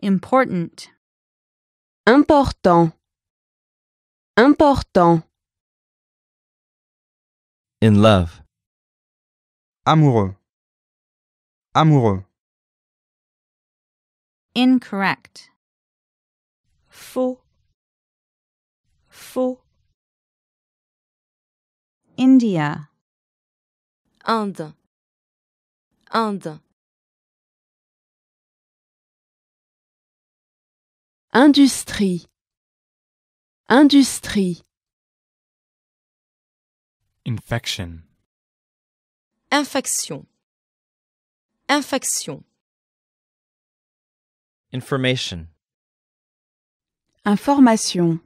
important important important in love amoureux amoureux incorrect faux faux India Inde, Industrie, industrie. Infection. Infection. Infection. Information. Information.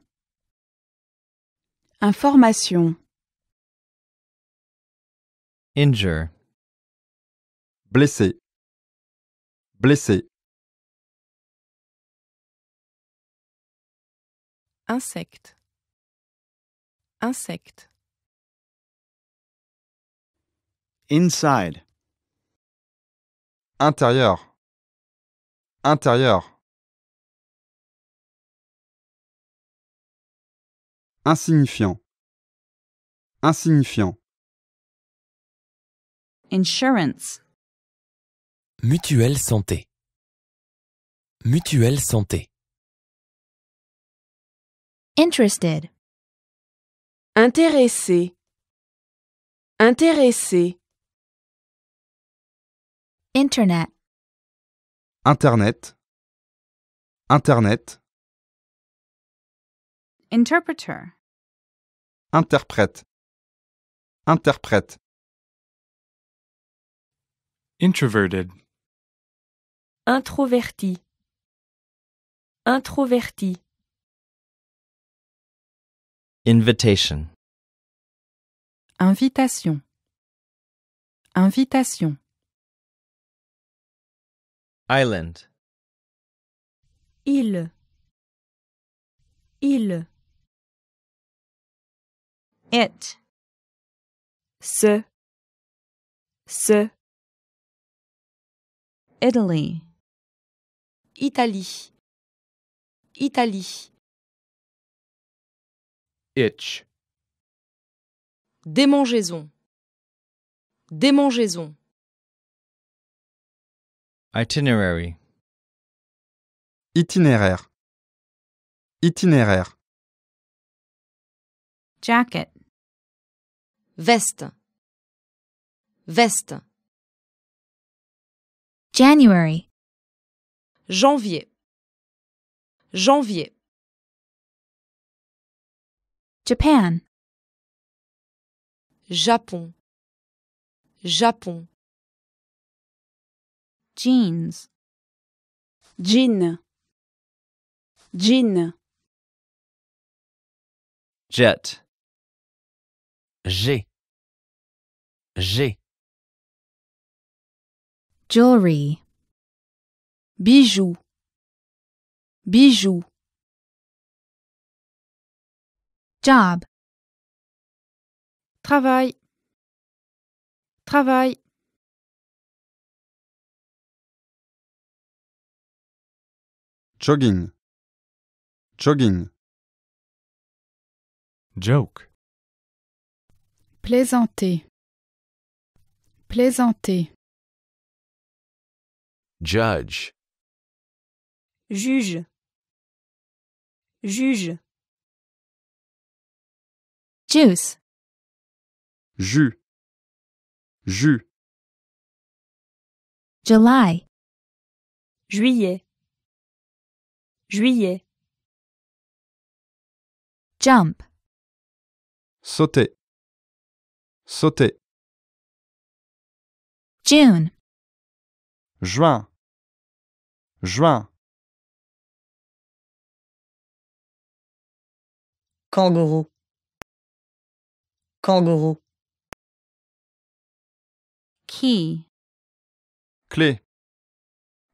Information. Injure. Blessé. Blessé. Insecte. Insecte. Inside. Intérieur. Intérieur. Insignifiant. Insignifiant. Insurance. Mutuelle santé. Mutuelle santé. Interested. Intéressé. Intéressé. Internet. Internet. Internet. Interpreter. Interprète. Interprète. Introverted. Introverti. Introverti. Invitation. Invitation. Invitation. Island. Île. Île. It. Ce. Ce. Italy. Italie. Italie. Itch. Démangeaison. Démangeaison. Itinerary. Itinéraire. Itinéraire. Jacket. Veste. Veste. January. Janvier. Janvier. Japan. Japon. Japon. Jeans. Jean. Jean. Jet. G. G. Jewelry. Bijoux. Bijoux. Job. Travail. Travail. Jogging. Jogging. Joke. Plaisanter. Plaisanter. Judge. Juge. Juge. Juice. Jus. Jus. July. Juillet. Juillet. Jump. Sauter. Sauter. June. Juin. juin kangourou kangourou key clé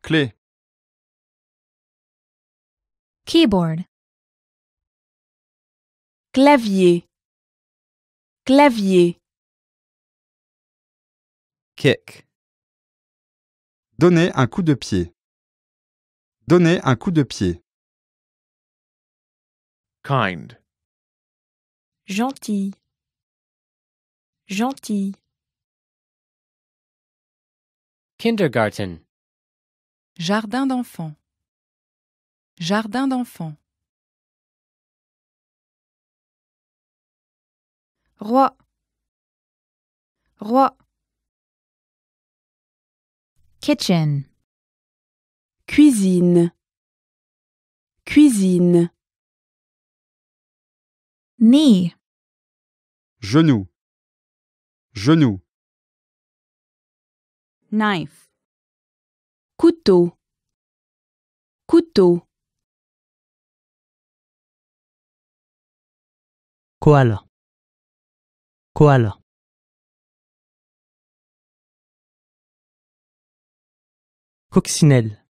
clé keyboard clavier clavier kick donner un coup de pied Donner un coup de pied. Kind. Gentil. Gentil. Kindergarten. Jardin d'enfants. Jardin d'enfants. Roi. Roi. Kitchen. Cuisine. Cuisine. Knee. Genou. Genou. Knife. Couteau. Couteau. Koala. Koala. Coccinelle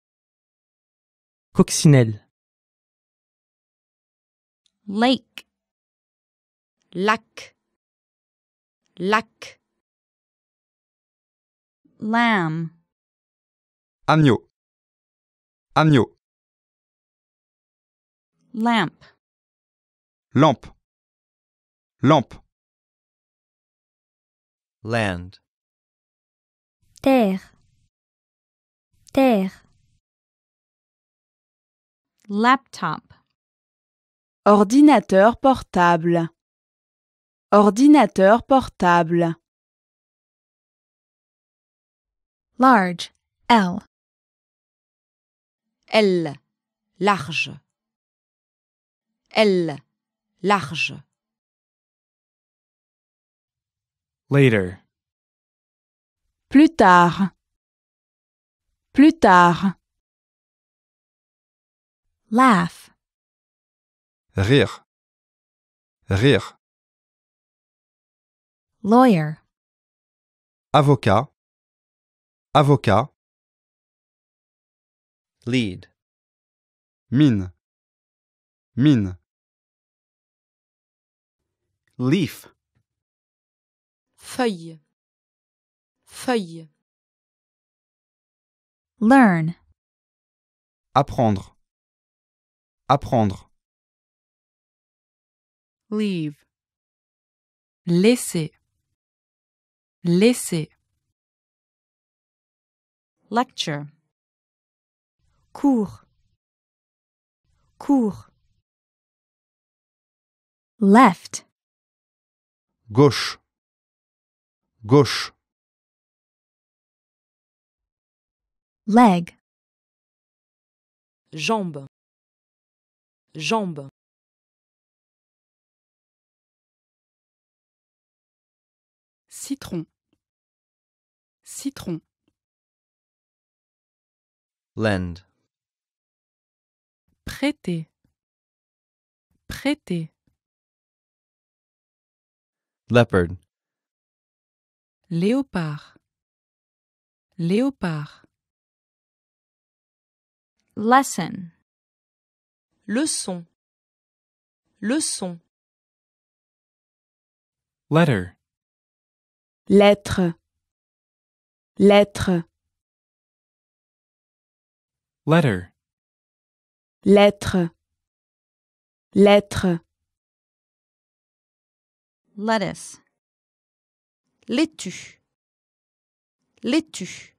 coccinelle lake lac lac lamb agneau agneau lamp lampe lampe land terre terre Laptop. Ordinateur portable. Ordinateur portable. Large. L. L. Large. L. Large. Later. Plus tard. Plus tard laugh. Rire. Rire. Lawyer. Avocat. Avocat. Lead. Mine. Mine. Leaf. Feuille. Feuille. Learn. Apprendre. Apprendre. Leave. Laisser. Laisser. Lecture. Cours. Cours. Left. Gauche. Gauche. Leg. Jambes. Jambe. Citron. Citron. Lend. Prêter. Prêter. Leopard. Léopard. Léopard. Lesson. Leçon. Leçon. Letter. Lettre. Lettre. Letter. Lettre. Lettre. Lettuce. Laitue. Laitue.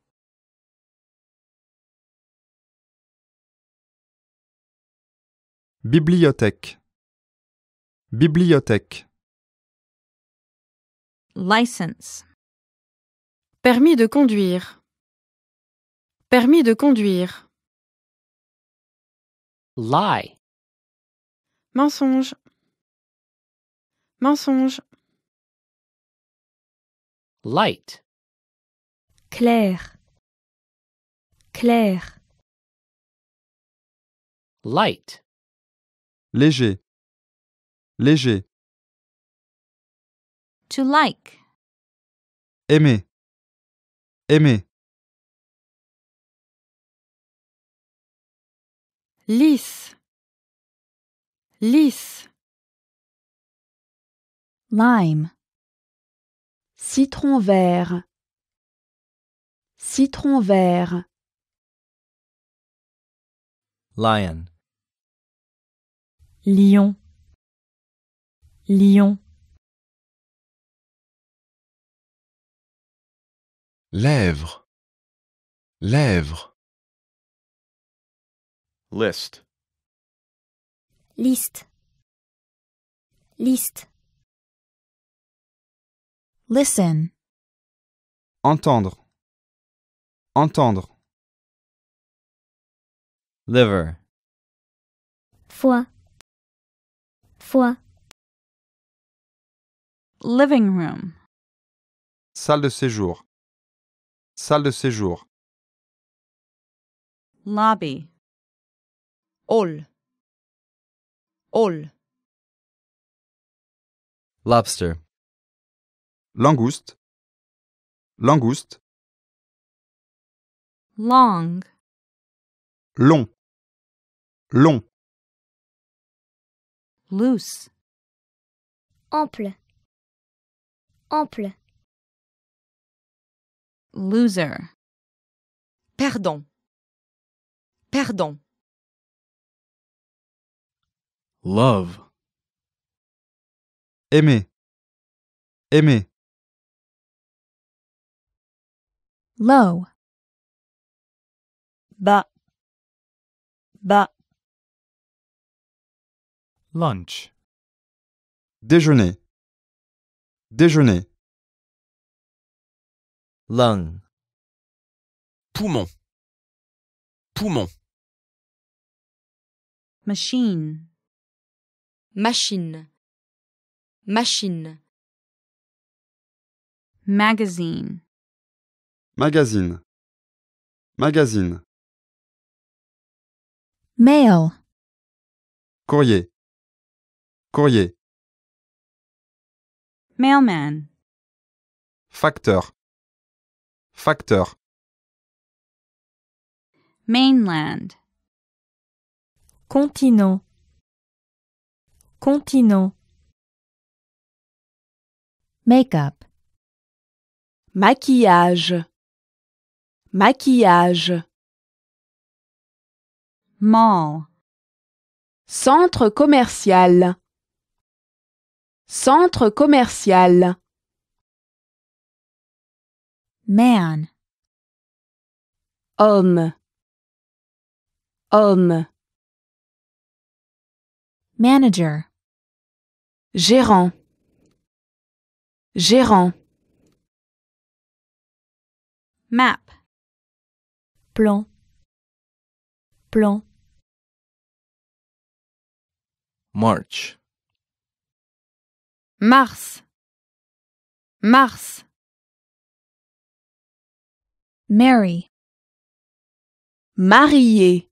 Bibliothèque. Bibliothèque. Licence, Permis de conduire. Permis de conduire. Lie. Mensonge. Mensonge. Light. Clair. Clair. Light léger, léger. To like. Aimer, aimer. Lisse, lisse. Lime. Citron vert. Citron vert. Lion. Lion Lion Lèvre Lèvres List Liste Liste Listen Entendre Entendre Liver Foie Living room. Salle de séjour. Salle de séjour. Lobby. Hall. Hall. Lobster. Langouste. Langouste. Long. Long. Long. Loose. Ample. Ample. Loser. Pardon. Pardon. Love. Aimer. Aimer. Low. Bas. Bas. Lunch. Déjeuner. Déjeuner. Lung. Poumon. Poumon. Machine. Machine. Machine. Magazine. Magazine. Magazine. Mail. Courrier. Courrier. Mailman. Facteur. Facteur. Mainland. Continent. Continent. Make-up. Maquillage. Maquillage. Mall. Centre commercial. Centre commercial. Man. Homme. Homme. Manager. Gérant. Gérant. Map. Plan. Plan. March. Mars. Mars. Mary. Marié.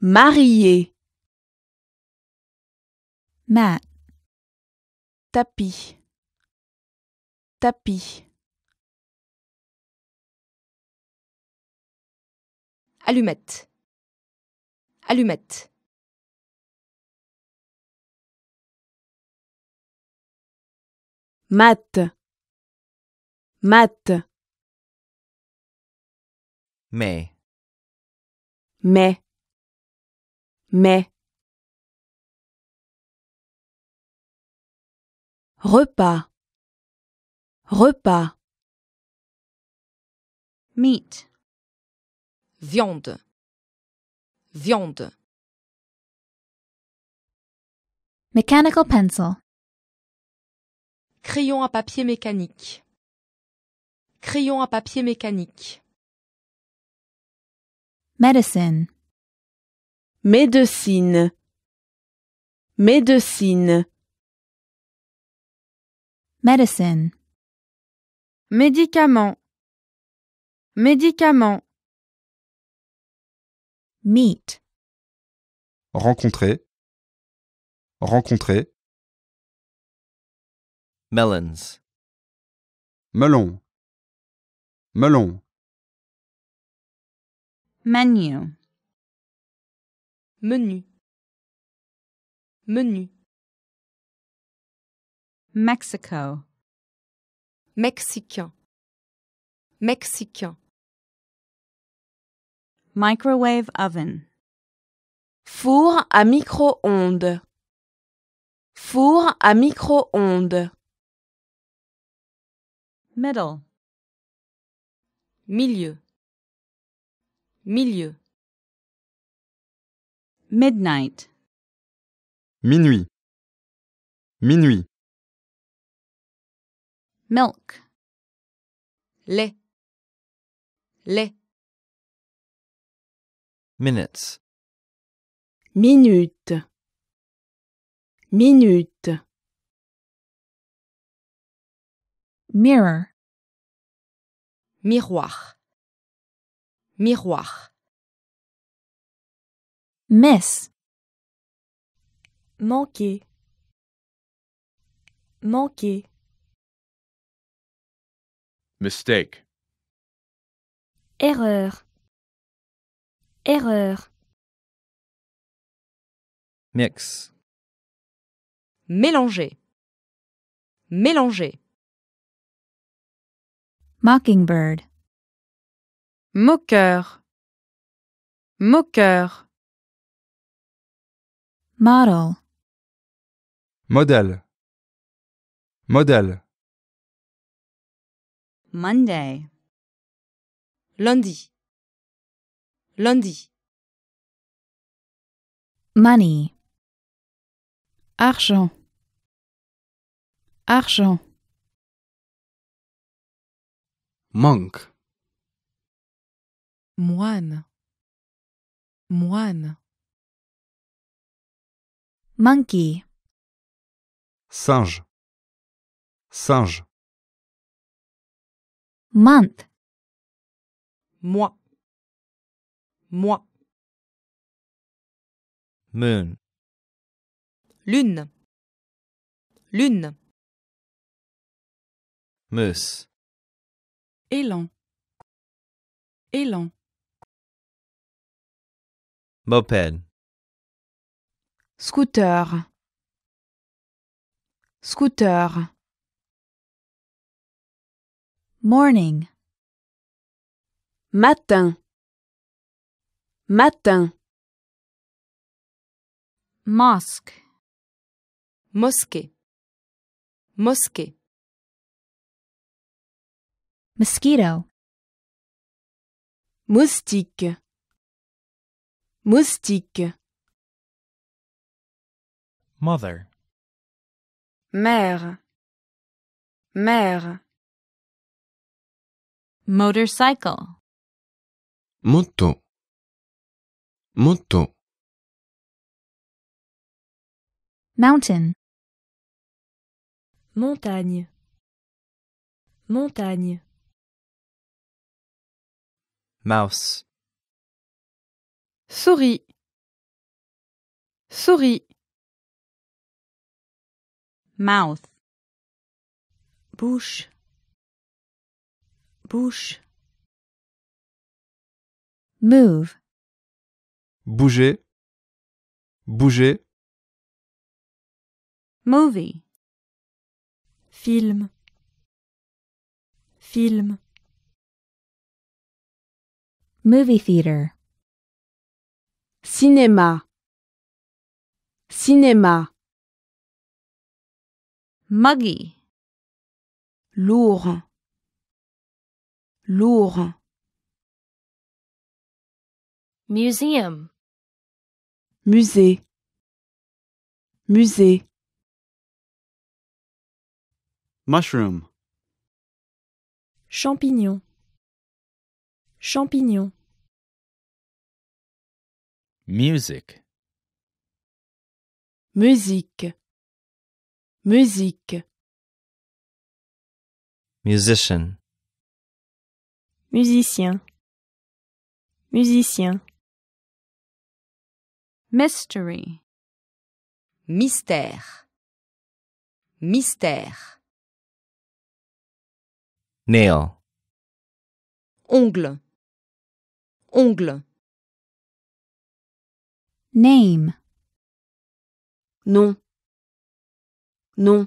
Marié. Mat. Tapis. Tapis. Allumette. Allumette. Mat. Mat. Mais. Mais. Mais. Repas. Repas. Meat. Viande. Viande. Mechanical pencil. Crayon à papier mécanique. Crayon à papier mécanique. Medicine. Médecine. Médecine. Medicine. Médicament. Médicament. Meet. Rencontrer. Rencontrer melons, melon, melon, menu, menu, menu, Mexico, mexicain, mexicain, microwave oven, four à micro-ondes, four à micro-ondes. middle milieu milieu midnight minuit minuit milk lait lait minutes minute minute Mirror. Miroir. Miroir. Miss. Manquer. Manquer. Mistake. Erreur. Erreur. Mix. Mélanger. Mélanger. Mockingbird. Moqueur. Moqueur. Model. Modèle. Modèle. Monday. Lundi. Lundi. Money. Argent. Argent. Monk. Moine. Moine. Monkey. Singe. Singe. Month. Moi. Moi. Moon. Lune. Lune élan, élan. Moped. Scooter. Scooter. Morning. Matin. Matin. Mosque. Mosquée. Mosquée. Mosquito. Moustique. Moustique. Mother. Mère. Mère. Motorcycle. Moto. Moto. Mountain. Montagne. Montagne. Mouse. Souris. Souris. Mouth. Bouche. Bouche. Move. Bouger. Bouger. Movie. Film. Film. Movie theater. Cinéma. Cinéma. Muggy. Lourd. Lourd. Museum. Musée. Musée. Mushroom. Champignon. Champignon. Music. Musique. Musique. Musician. Musicien. Musicien. Mystery. Mystère. Mystère. Nail. Ongle. Ongle. Name. Nom. Nom.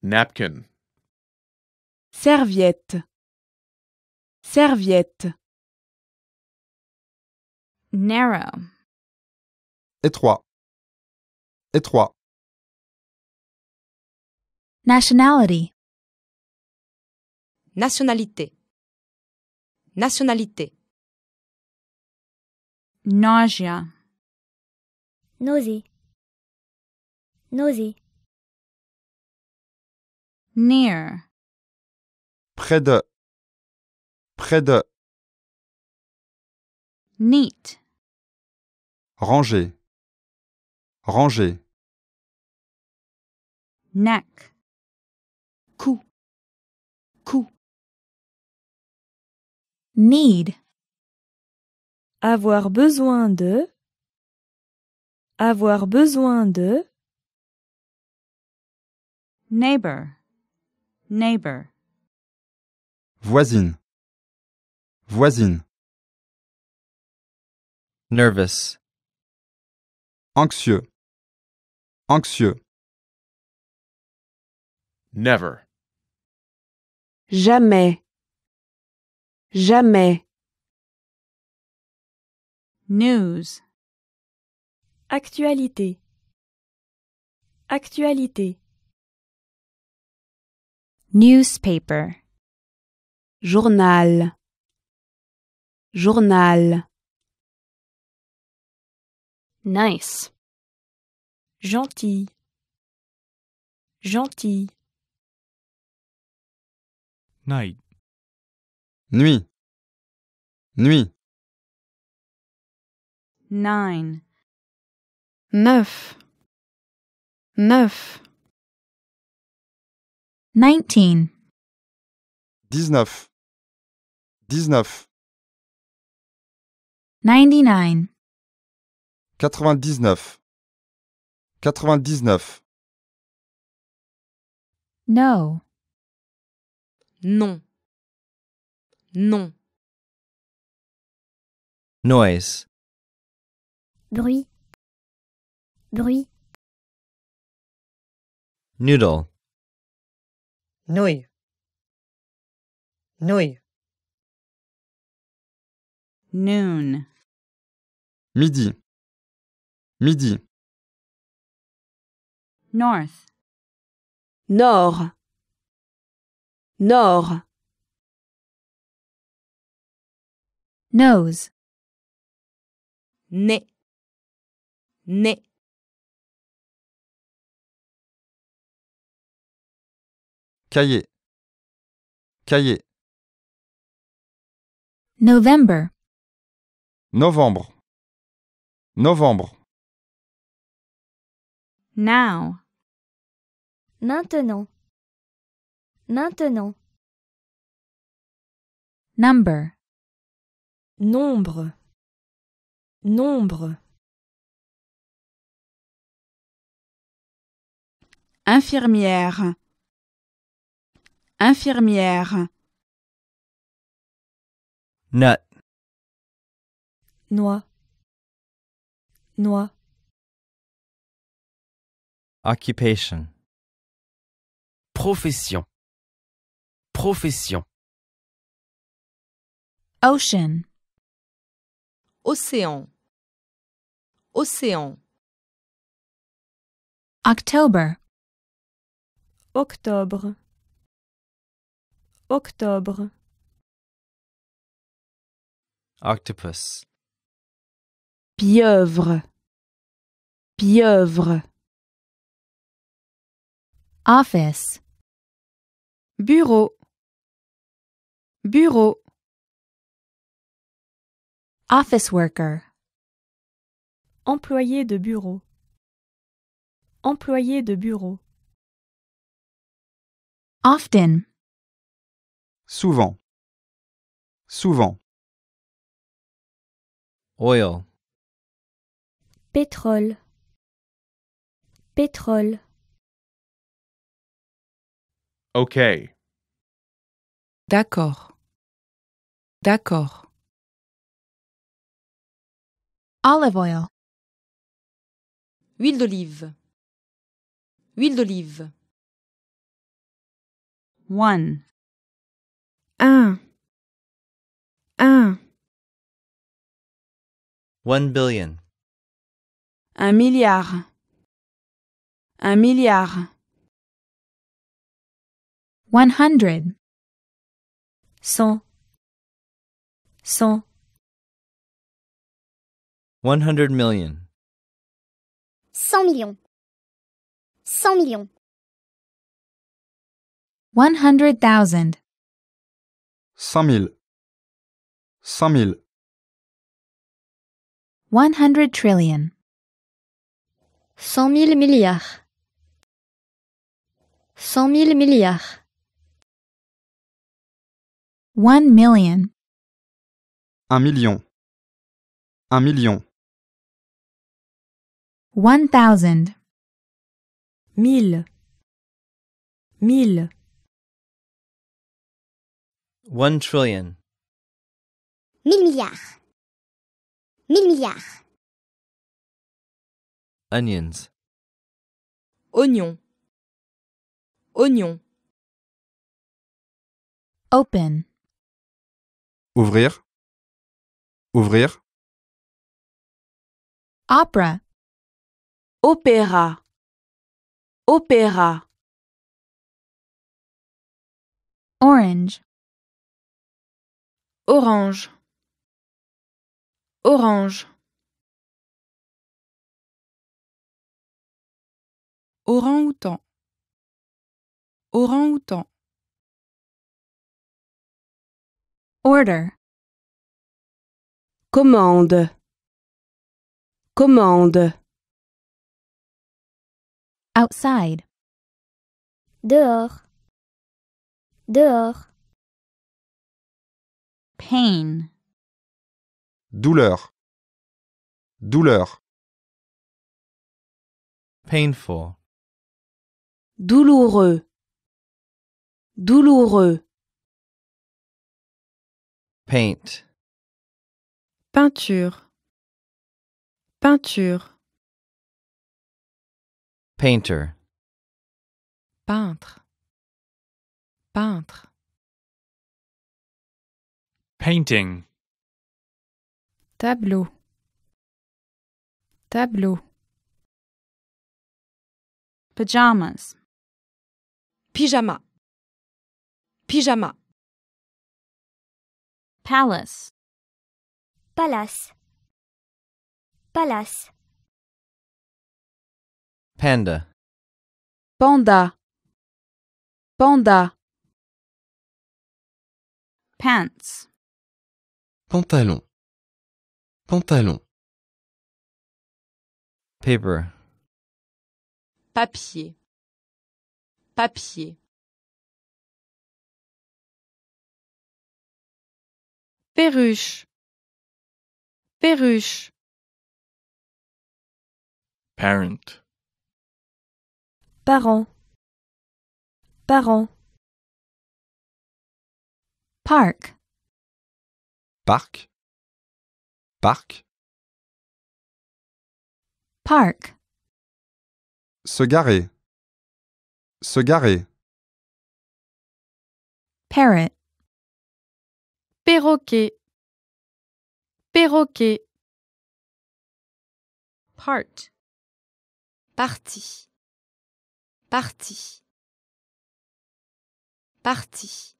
Napkin. Serviette. Serviette. Narrow. Étroit. Étroit. Nationality. Nationalité. Nationalité. nausea nosy nosy near près de près de neat ranger ranger neck cou cou need avoir besoin de avoir besoin de neighbor neighbor voisine voisine nervous anxieux anxieux never jamais jamais News. Actualité. Actualité. Newspaper. Journal. Journal. Nice. Gentil. Gentil. Night. Nuit. Nuit. Neuf. Neuf. Nineteen. Dix-neuf. neuf ninety Ninety-nine. Quatre-vingt-dix-neuf. Quatre-vingt-dix-neuf. No. Non. Non. Noise bruit, bruit. Noodle. Nouille. Nouille. Noon. Midi. Midi. North. Nord. Nord. Nose. Né. Cahier. Cahier. November. Novembre. Novembre. Now. Maintenant. Maintenant. Number. Nombre. Nombre. infirmière infirmière nut noix noix occupation profession profession ocean océan océan october Octobre. Octobre. Octopus. Pieuvre. Pieuvre. Office. Bureau. Bureau. Office worker. Employé de bureau. Employé de bureau. Often. Souvent. Souvent. Oil. Pétrole. Pétrole. OK. D'accord. D'accord. Olive oil. Huile d'olive. Huile d'olive. 1 1 1 1 billion Un milliard Un milliard 100 Cent. Cent. 100 million Cent millions. Cent millions. One hundred thousand. mille. mille. One hundred trillion. Cent mille milliards. Cent mille milliards. One million. Un million. Un million. One thousand. Mille. Mille. One trillion. Mille milliards. Mille milliards. Onions. Oignon. Oignon. Open. Ouvrir. Ouvrir. Opera. Opéra. Opéra. Orange. Orange. Orange. Orang-outan. Orang-outan. Order. Commande. Commande. Outside. Dehors. Dehors. Pain. Douleur. Douleur. Painful. Douloureux. Douloureux. Paint. Peinture. Peinture. Painter. Peintre. Peintre. Painting. Tableau. Tableau. Pajamas. Pyjama. Pyjama. Palace. Palace. Palace. Panda. Panda. Panda. Pants. Pantalon. Pantalon. Paper. Papier. Papier. Perruche. Perruche. Parent. Parent. Parent. Park. Parc. Parc. Park. Se garer. Se garer. Parrot. Perroquet. Perroquet. Part. Parti. Parti. Parti.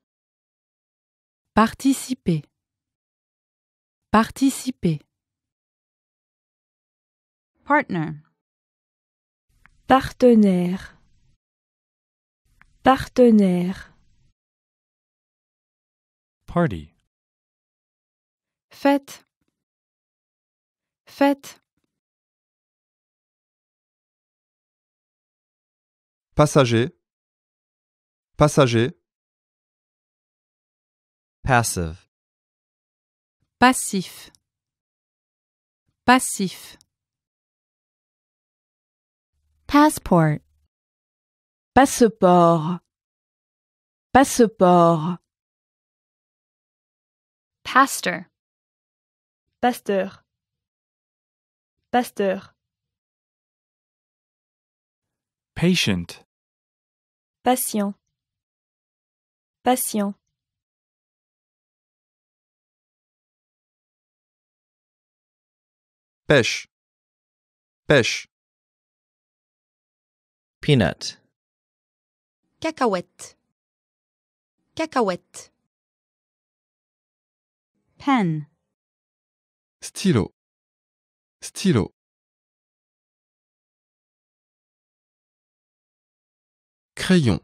Participer. Participer. Partner. Partenaire. Partenaire. Party. Fête. Fête. Passager. Passager. Passive. Passif. Passif. Passport. Passeport. Passeport. Pasteur. Pasteur. Pasteur. Patient. Patient. Patient. pêche, pêche. Peanut. Cacahuète, cacahuète. Pen. Stylo, stylo. Crayon,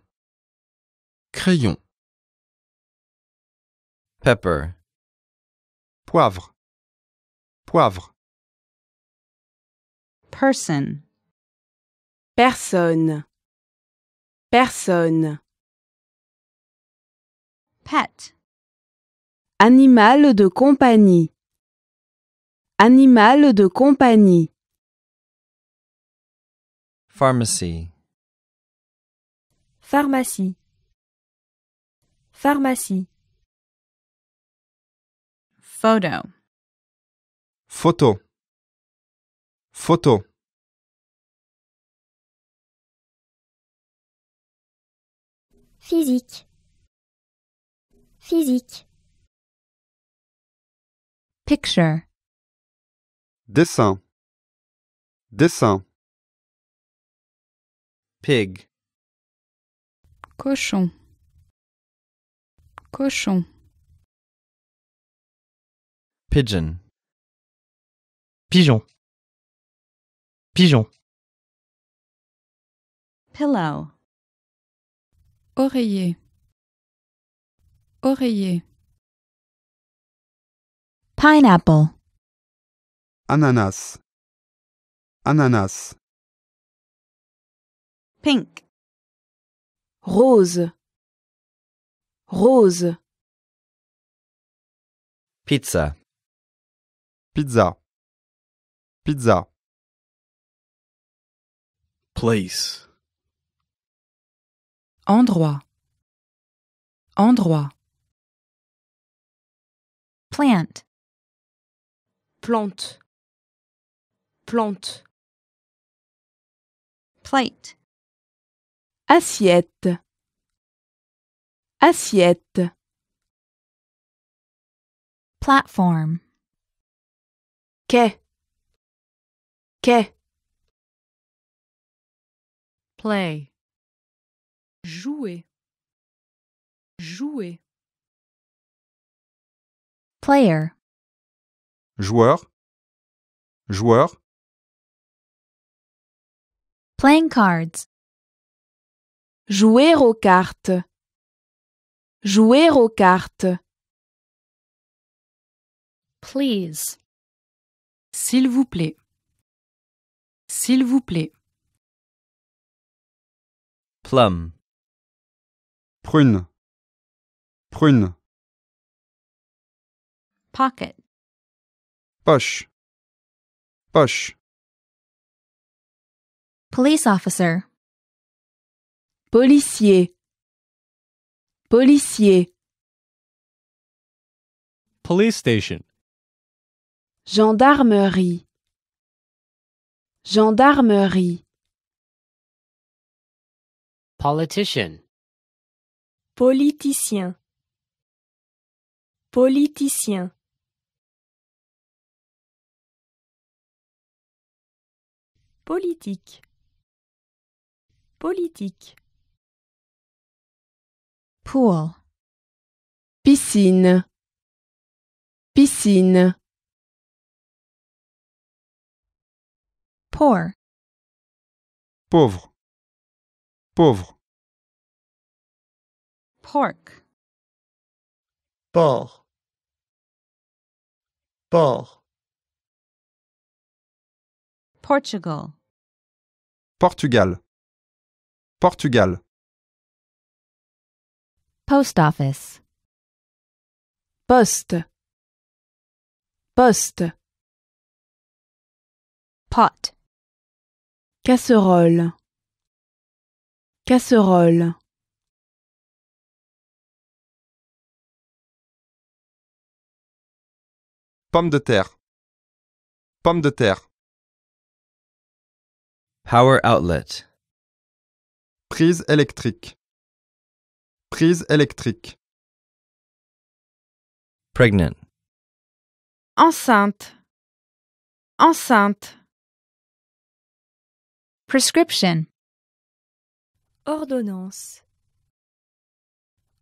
crayon. Pepper. Poivre, poivre. Person. Personne. Personne. Pet. Animal de compagnie. Animal de compagnie. Pharmacie, Pharmacie. Pharmacie. Photo. Photo. Photo. physique physique picture dessin dessin pig cochon cochon pigeon pigeon pigeon pillow Oreiller. Oreiller. Pineapple. Ananas. Ananas. Pink. Rose. Rose. Pizza. Pizza. Pizza. Place. Endroit. Endroit. Plant. Plante. Plante. Plate. Assiette. Assiette. Platform. Quai. Quai. Play jouer jouer player joueur joueur playing cards jouer aux cartes jouer aux cartes please s'il vous plaît s'il vous plaît plum Prune. Prune. Pocket. Poche. Poche. Police officer. Policier. Policier. Police station. Gendarmerie. Gendarmerie. Politician. Politicien Politicien Politique Politique Pool Piscine Piscine Poor Pauvre Pauvre Pork. Ball. Ball. Portugal. Portugal. Portugal. Post office. Poste. Poste. Pot. Casserole. Casserole. Pomme de terre. Pomme de terre. Power outlet. Prise électrique. Prise électrique. Pregnant. Enceinte. Enceinte. Prescription. Ordonnance.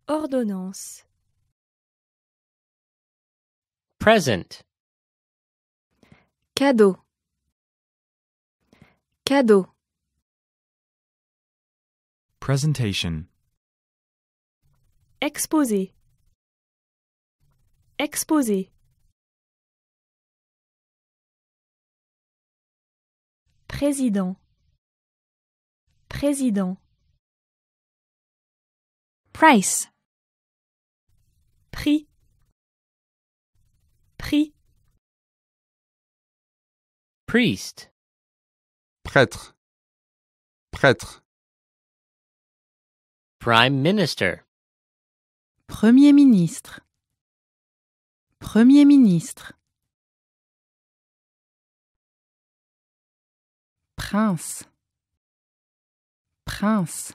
Ordonnance. Present. Cadeau. Cadeau. Presentation. Exposé. Exposé. Président. Président. Price. Prix. Priest. Prêtre. Prêtre. Prime Minister. Premier ministre. Premier ministre. Prince. Prince.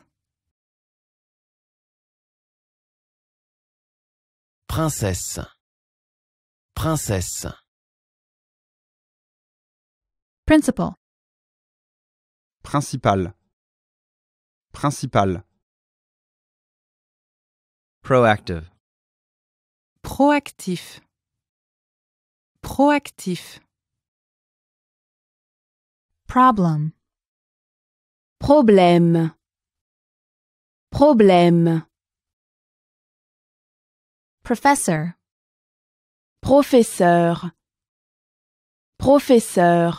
Princesse. Princesse. Principal. Principal. Principal. Proactive. Proactif. Proactif. Problem. Problème. Problème. Professor. Professeur. Professeur.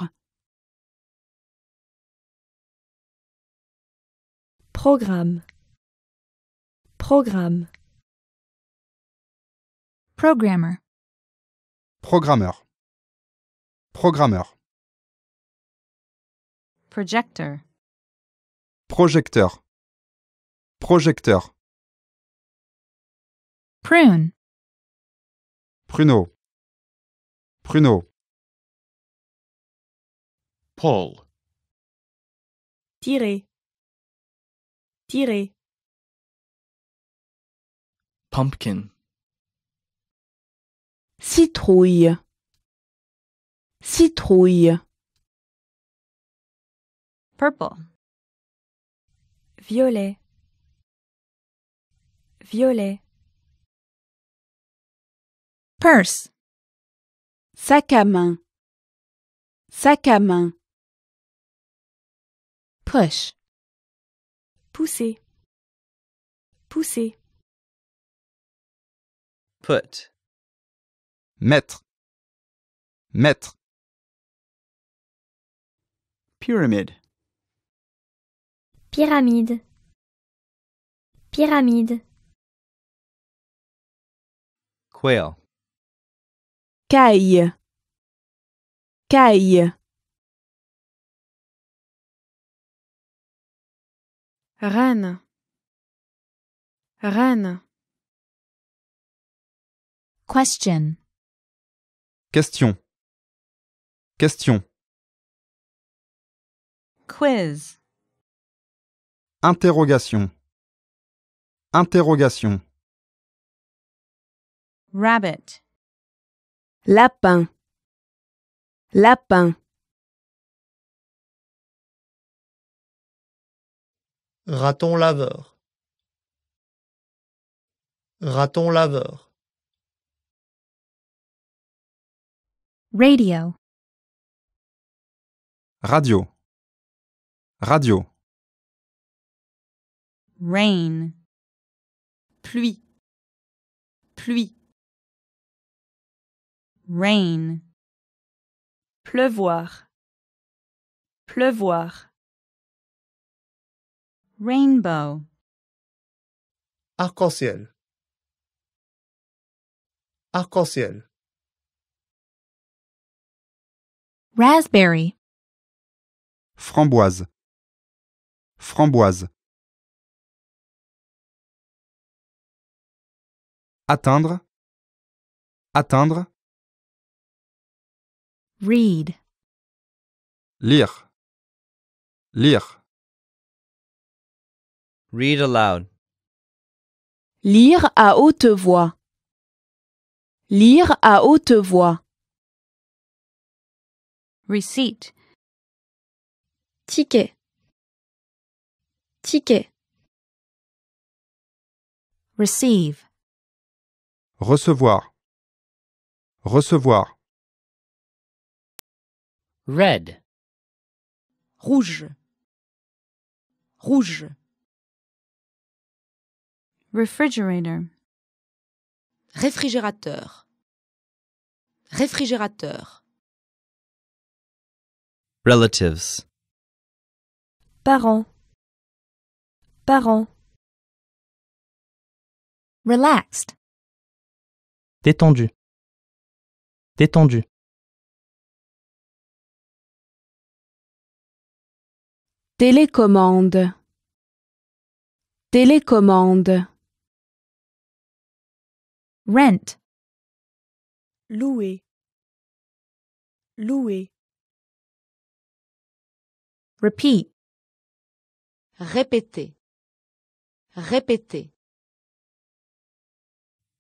Programme. Programme. Programmer. Programmeur. Programmeur. Projecteur. Projecteur. Projecteur. Prune. Pruneau. Pruneau. Paul. Tirer. Tirer. Pumpkin. Citrouille. Citrouille. Purple. Violet. Violet. Purse. Sac à main. Sac à main. Push. Pousser. Pousser. Put. Mettre. Mettre. pyramide, Pyramide. Pyramide. Quail caille caille reine reine question question question quiz interrogation interrogation rabbit Lapin. Lapin. Raton laveur. Raton laveur. Radio. Radio. Radio. Rain. Pluie. Pluie rain pleuvoir pleuvoir rainbow arc-en-ciel arc-en-ciel raspberry framboise framboise atteindre atteindre Read. Lire. Lire. Read aloud. Lire à haute voix. Lire à haute voix. Receipt. Ticket. Ticket. Receive. Recevoir. Recevoir. Red. Rouge. Rouge. Refrigerator. Réfrigérateur. Réfrigérateur. Relatives. Parents. Parents. Relaxed. Détendu. Détendu. Télécommande. Télécommande. Rent. Louer. Louer. Repeat. Répéter. Répéter.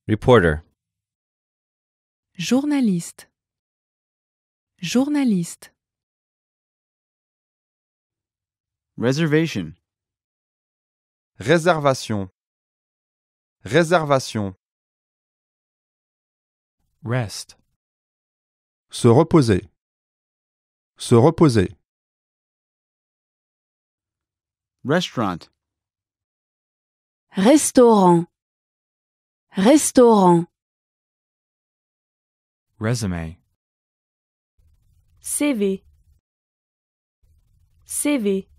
Reporter. Journaliste. Journaliste. Reservation. Réservation. Réservation. Rest. Se reposer. Se reposer. Restaurant. Restaurant. Restaurant. résumé, CV. CV.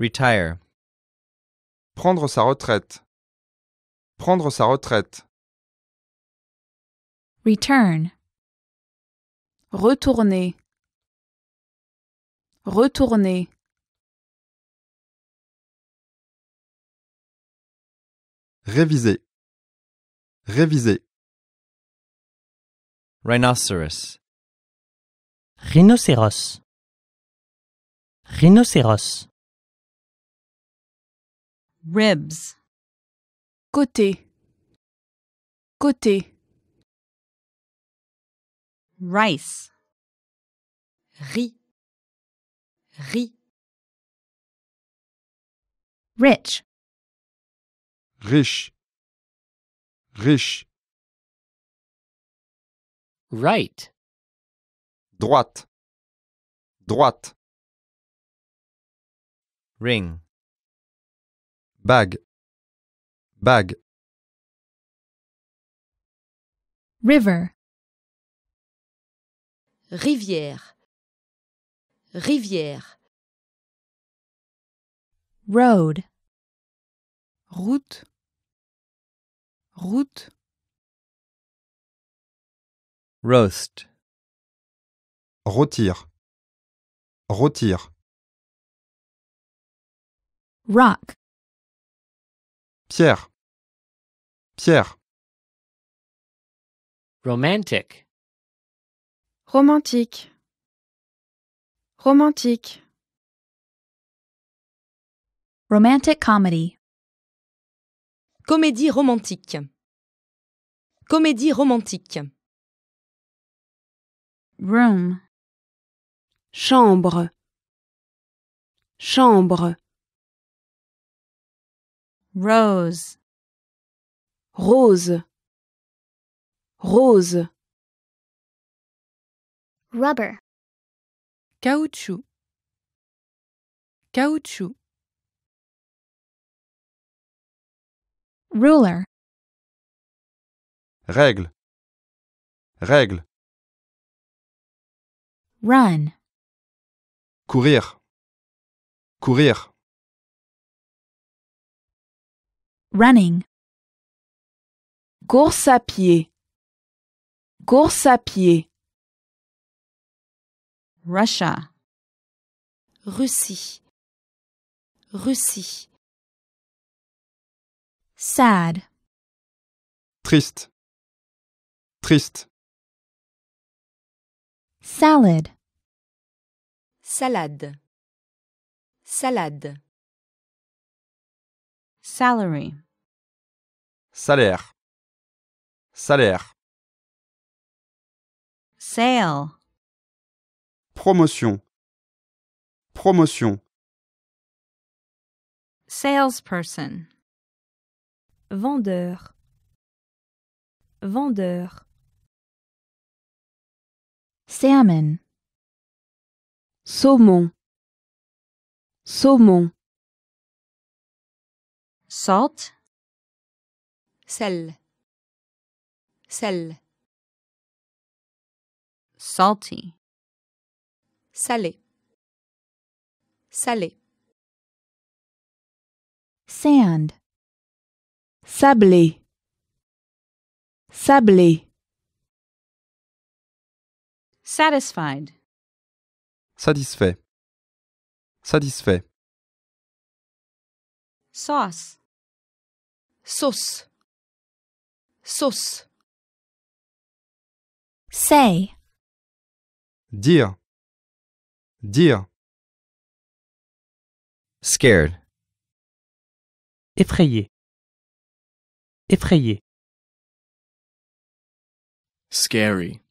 Retire. Prendre sa retraite. Prendre sa retraite. Return. Retourner. Retourner. Réviser. Réviser. Rhinoceros. Rhinocéros. Rhinocéros. ribs. Côté. Côté. Rice. Riz. Riz. Rich. Riche. Riche. Right. Droite. Droite. Ring. Bag. Bag. River. Rivière. Rivière. Road. Route. Route. Roast. Rôtir. Rôtir. Rock. Pierre. Pierre. Romantic. Romantique. Romantique. Romantic comedy. Comédie romantique. Comédie romantique. Room. Chambre. Chambre. Rose. Rose. Rose. Rubber. Caoutchouc. Caoutchouc. Ruler. Règle. Règle. Run. Courir. Courir. running. Course à pied. Course à pied. Russia. Russie. Russie. Sad. Triste. Triste. Salad. Salade. Salade. Salary. Salaire. Salaire. Sale. Promotion. Promotion. Salesperson. Vendeur. Vendeur. Salmon. Saumon. Saumon. Salt. sel sel salty salé salé sand sablé sablé satisfied satisfait satisfait sauce sauce Sauce. Say. Dire. Dire. Scared. Effrayé. Effrayé. Scary.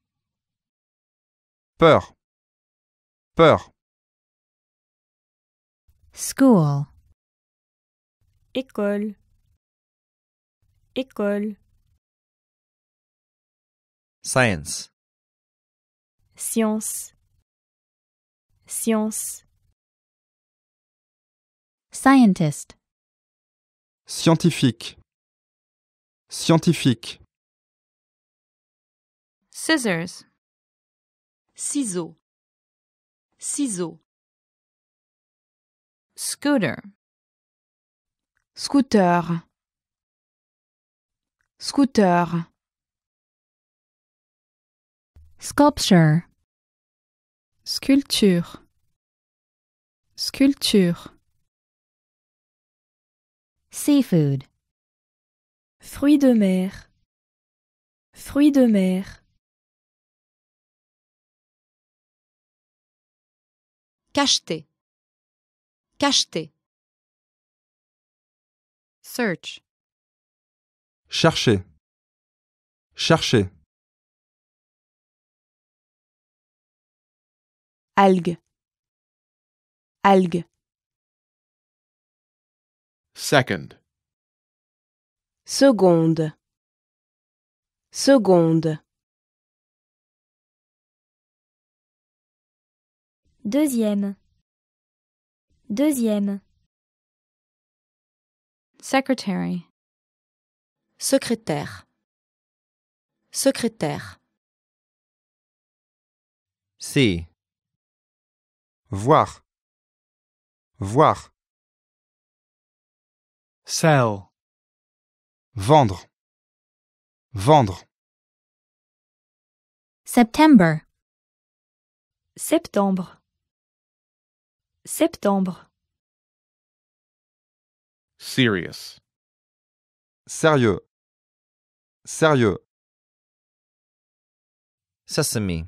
Peur. Peur. School. École. École. Science. Science. Science. Scientist. Scientifique. Scientifique. Scissors. Ciseaux. Ciseaux. Scooter. Scooter. Scooter. Sculpture. Sculpture. Sculpture. Seafood. Fruits de mer. Fruits de mer. cacheter, cacheter, Search. Chercher. Chercher. Algue. Algue. Second. Seconde. Seconde. Deuxième. Deuxième. Secretary. Secrétaire. Secrétaire. C. Voir. Voir. Sell. Vendre. Vendre. September. Septembre. Septembre. Serious. Sérieux. Sérieux. Sesame.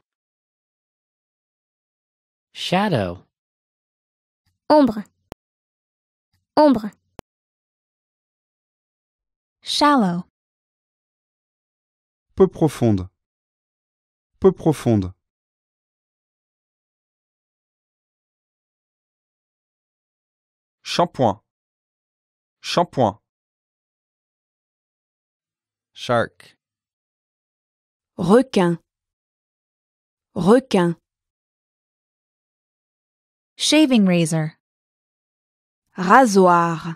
shadow ombre ombre shallow peu profonde peu profonde shampoing shampoing shark requin requin Shaving razor. Rasoir.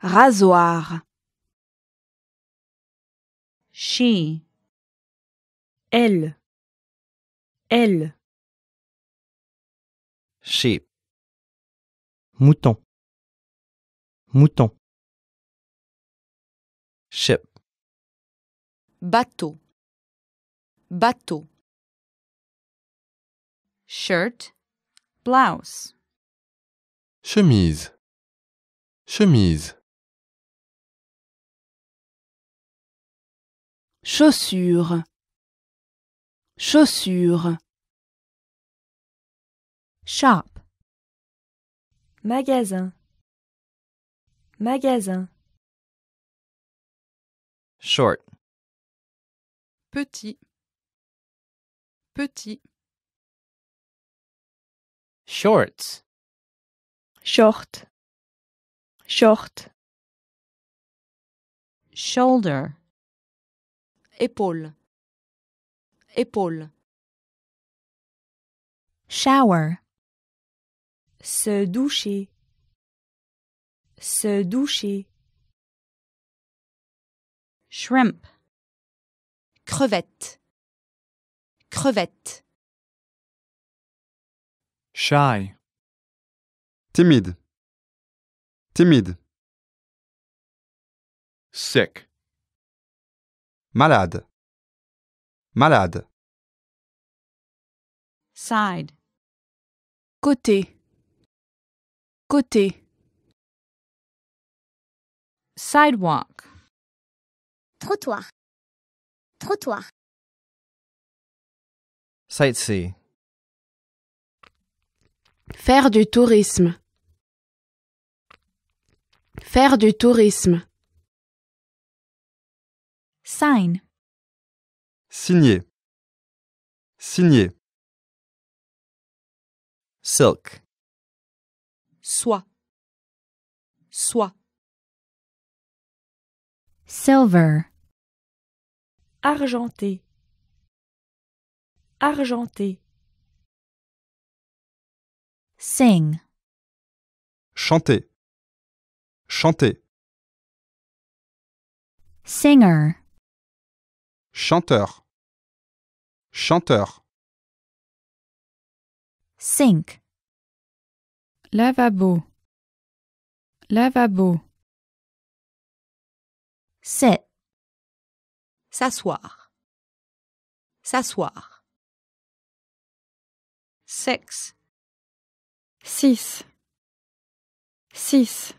Rasoir. She. Elle. Elle. Sheep. Mouton. Mouton. Ship. Bateau. Bateau. Shirt. blouse. Chemise. Chemise. Chaussures. Chaussures. Shop. Magasin. Magasin. Short. Petit. Petit. shorts short short shoulder épaule épaule shower se doucher se doucher shrimp crevette crevette Shy. Timide. Timide. Sick. Malade. Malade. Side. Côté. Côté. Sidewalk. Trottoir. Trottoir. Sightsee. Faire du tourisme. Faire du tourisme. Sign. Signer. Signer. Silk. Soie. Soie. Silver. Argenté. Argenté. Sing. Chanter. Chanter. Singer. Chanteur. Chanteur. Sink. Lavabo. Lavabo. Sit. S'asseoir. S'asseoir. Six six, six.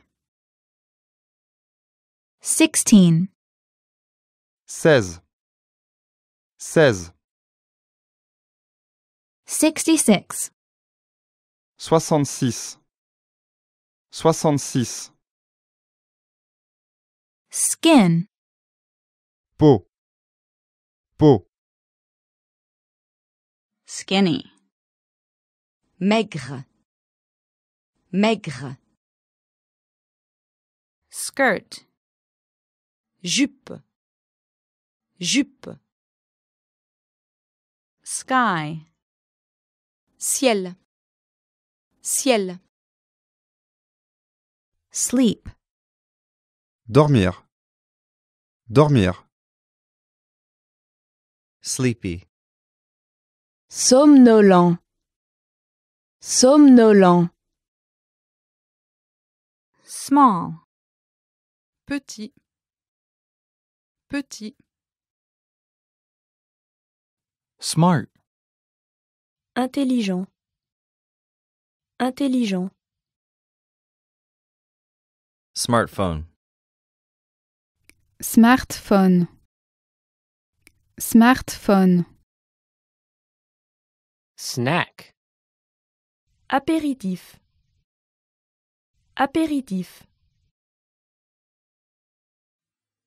Sixteen. Seize, seize. Sixty-six. Soixante-six, soixante-six. Skin. Peau, peau. Skinny. Maigre maigre skirt jupe jupe sky ciel ciel sleep dormir dormir sleepy somnolent somnolent petit petit smart intelligent intelligent smartphone smartphone smartphone snack apéritif Apéritif.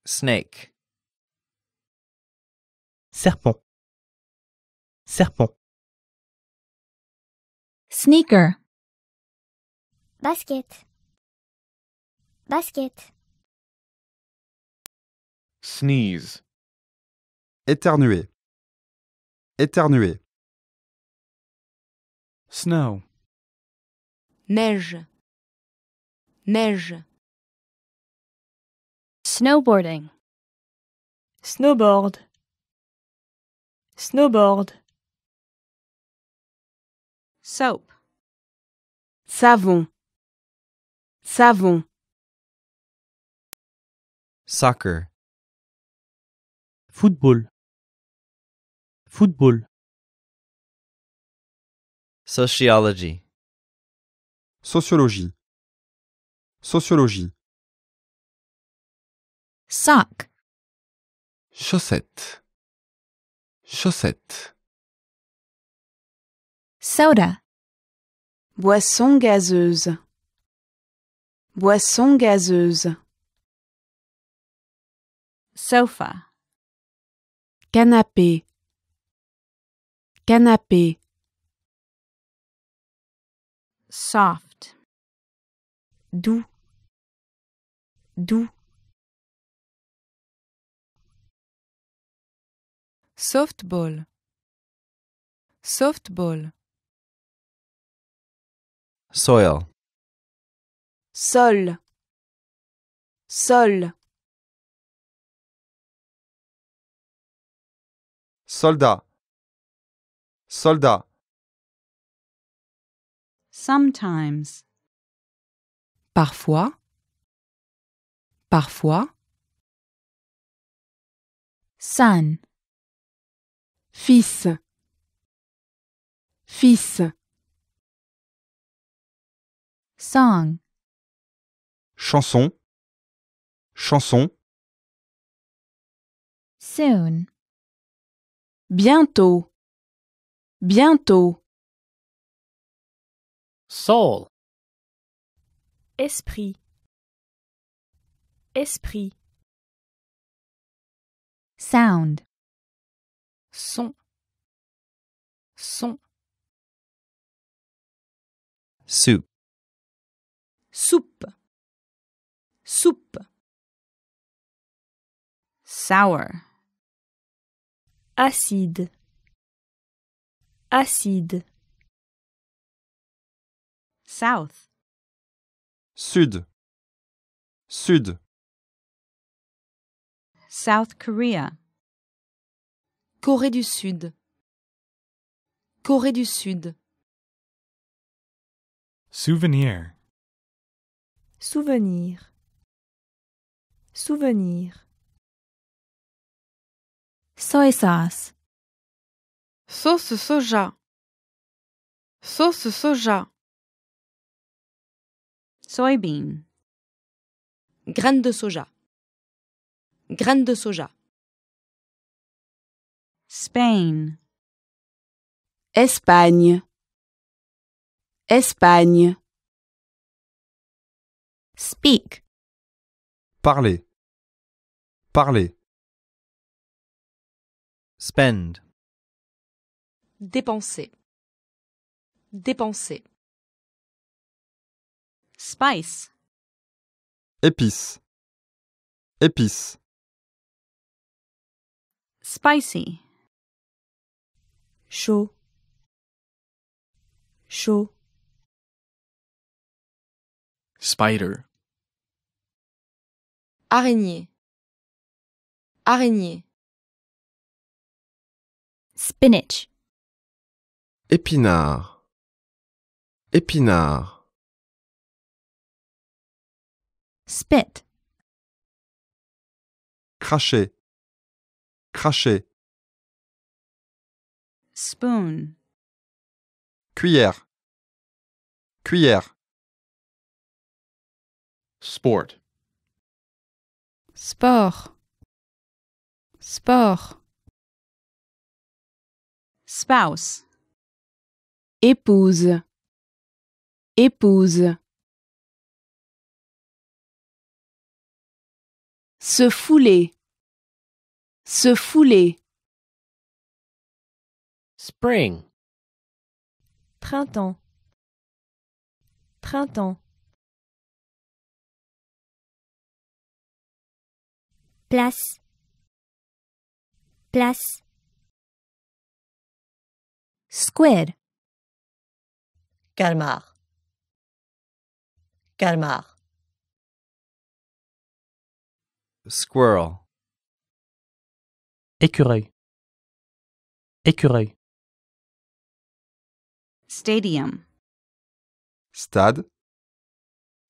Snake. Serpent. Serpent. Sneaker. Basket. Basket. Sneeze. Éternuer. Éternuer. Snow. Neige. Neige. Snowboarding. Snowboard. Snowboard. Soap. Savon. Savon. Soccer. Football. Football. Sociology. Sociologie. Sociologie. Sac. Chaussette. Chaussette. Soda. Boisson gazeuse. Boisson gazeuse. Sofa. Canapé. Canapé. Soft. doux, doux. Softball, softball. Soil, sol, sol. Soldat, soldat. Sometimes. parfois, parfois. Son, fils, fils. Song, chanson, chanson. Soon, bientôt, bientôt. Soul, esprit esprit sound son son soup soupe soupe sour acide acide south Sud. Sud. South Korea. Corée du Sud. Corée du Sud. Souvenir. Souvenir. Souvenir. Soy sauce. Sauce soja. Sauce soja. Soybean. Graines de soja. Graines de soja. Spain. Espagne. Espagne. Speak. Parler. Parler. Spend. Dépenser. Dépenser. Spice. Épice. Épice. Spicy. Chaud. Chaud. Spider. Araignée. Araignée. Spinach. Épinard. Épinard. Spit. Cracher. Cracher. Spoon. Cuillère. Cuillère. Sport. Sport. Sport. Spouse. Épouse. Épouse. se fouler, se fouler. Spring. Printemps. Printemps. Place. Place. Square, Calmar. Calmar. Squirrel. Écureuil. Écureuil. Stadium. Stade.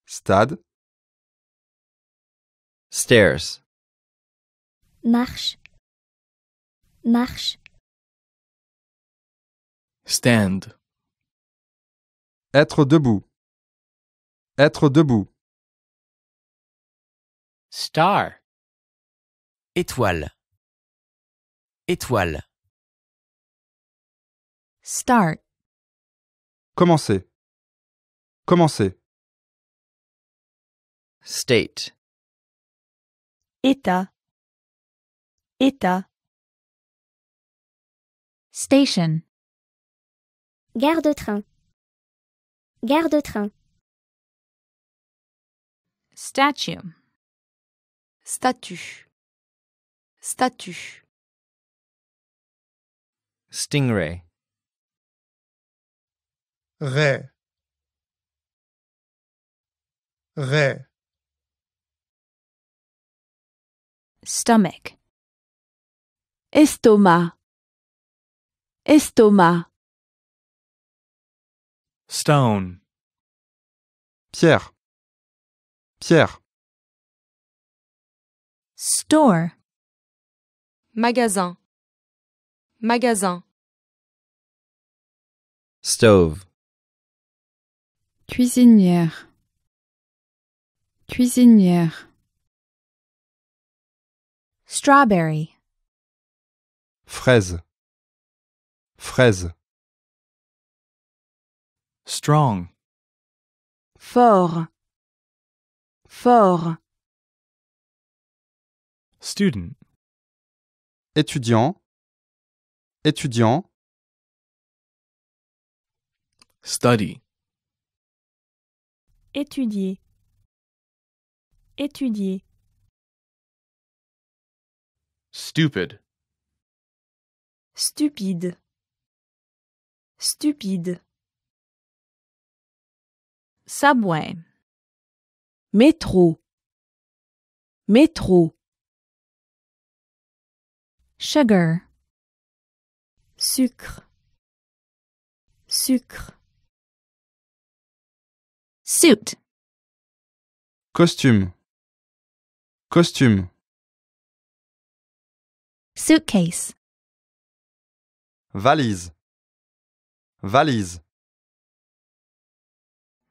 Stade. Stairs. Marche. Marche. Stand. Être debout. Être debout. Star. Étoile. Étoile. Start. Commencer. Commencer. State. État. État. Station. Gare de train. Gare de train. Statue. Statue. Statue. Stingray. Ray. Ray. Stomach. Estomac. Estomac. Stone. Pierre. Pierre. Store. Magasin. Magasin. Stove. Cuisinière. Cuisinière. Strawberry. Fraise. Fraise. Strong. Fort. Fort. Student étudiant étudiant study étudier étudier stupid stupide stupide subway métro métro Sugar. Sucre. Sucre. Suit. Costume. Costume. Suitcase. Valise. Valise.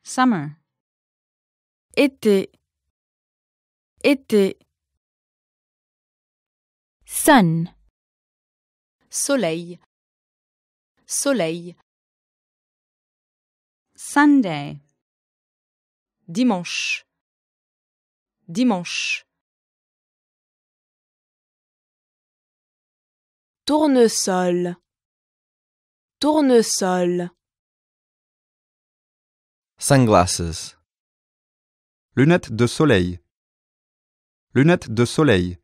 Summer. Été. Été. Sun soleil, soleil. Sunday, dimanche, dimanche. Tournesol, tournesol. Sunglasses. Lunettes de soleil. Lunettes de soleil.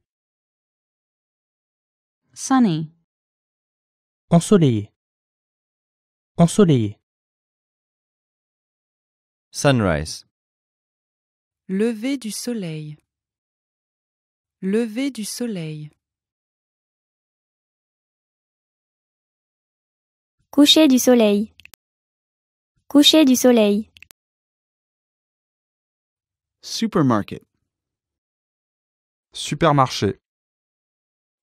Sunny. Ensoleillé. Ensoleillé. Sunrise. Lever du soleil. Lever du soleil. Coucher du soleil. Coucher du soleil. Supermarket. Supermarché.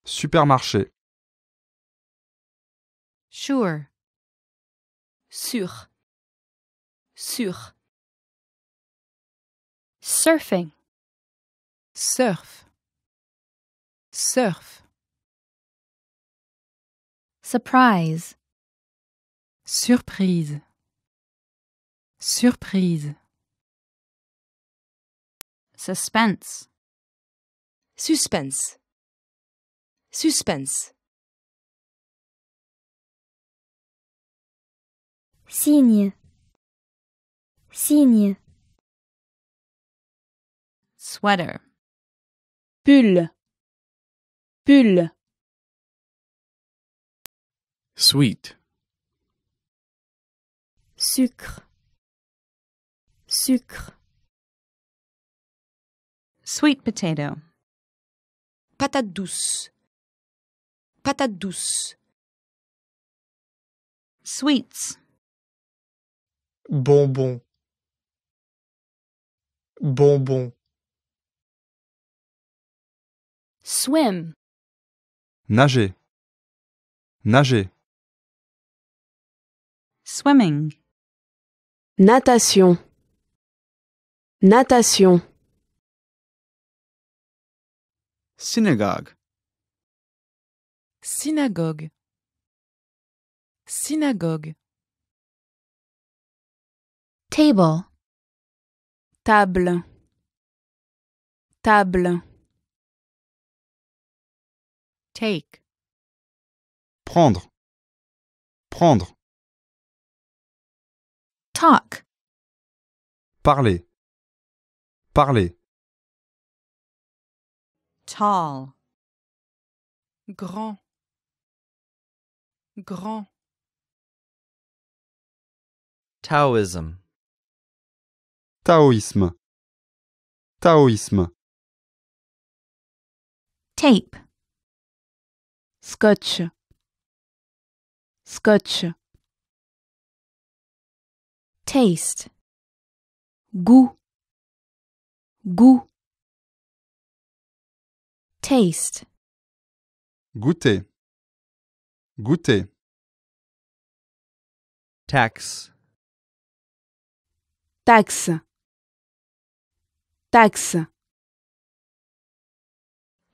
Supermarché. Sure. Sûr. Sûr. Surfing. Surf. Surf. Surprise. Surprise. Surprise. Suspense. Suspense. Suspense. Синие. Синие. Sweater. Pull. Pull. Sweet. Sucre. Sucre. Sweet potato. Patate douce. Patate douce. Sweets. bonbon bonbon swim nager nager swimming natation natation synagogue synagogue synagogue Table. Table. Table. Take. Prendre. Prendre. Talk. Parler. Parler. Tall. Grand. Grand. Taoism. Taoïsme. Taoïsme. Tape. Scotch. Scotch. Taste. Goût. Goût. Taste. Goûter. Goûter. Tax. Taxe. Taxe.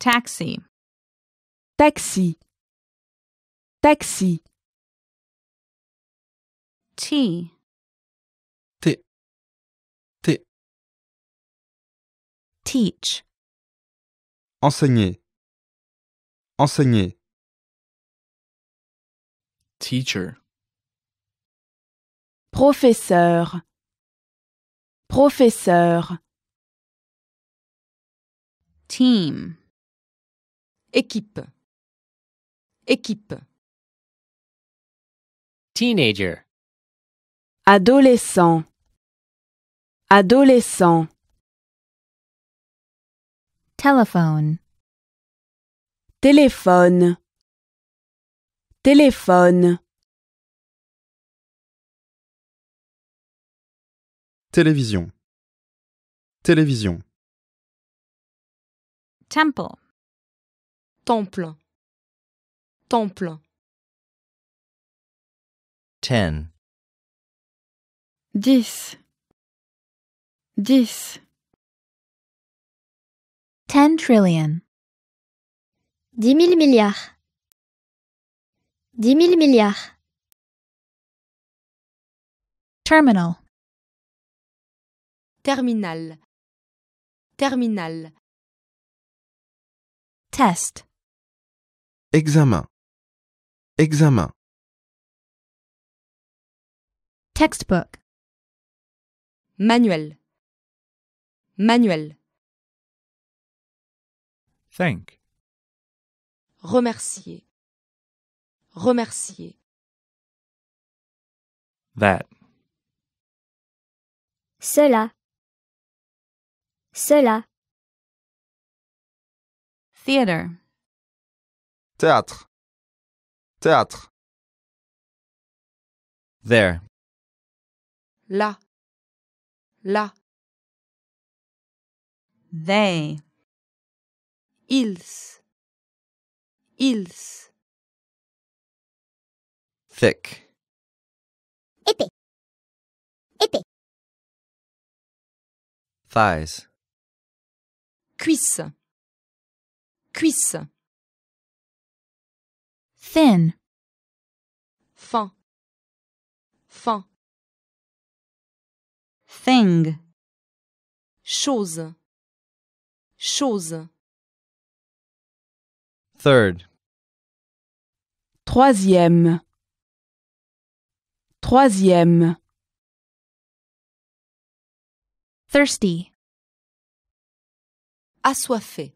Taxi. Taxi. Taxi. t, t, t, Teach. Enseigner. Enseigner. Teacher. Professeur. Professeur. Team. Équipe. Équipe. Teenager. Adolescent. Adolescent. Telephone. Téléphone. Téléphone. Télévision. Télévision. Temple. Temple. Temple. 10 10 10 10 trillion 10 000 milliards 10 000 milliards Terminal Terminal Terminal Test. Examen. Examen. Textbook. Manuel. Manuel. Thank. Remercier. Remercier. That. Cela. Cela. Theater. Théâtre. Théâtre. There. Là. Là. They. Ils. Ils. Thick. Épais. Épais. Thighs. Cuisse. Cuisse. Thin. Fin. Fin. Thing. Chose. Chose. Third. Troisième. Troisième. Thirsty. Assoiffé.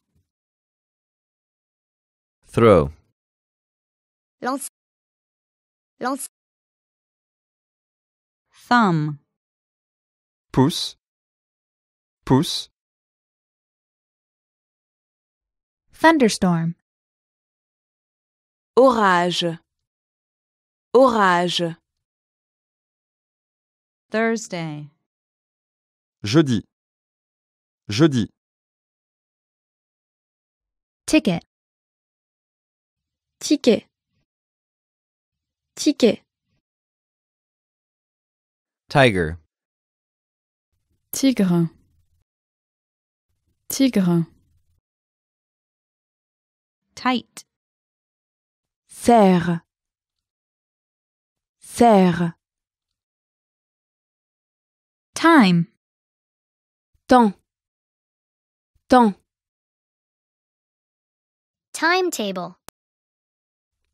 Throw. Lance. Lance. Thumb. Pouce. Pouce. Thunderstorm. Orage. Orage. Thursday. Jeudi. Jeudi. Ticket ticket ticket tiger tigre tigre tight serre serre time temps temps timetable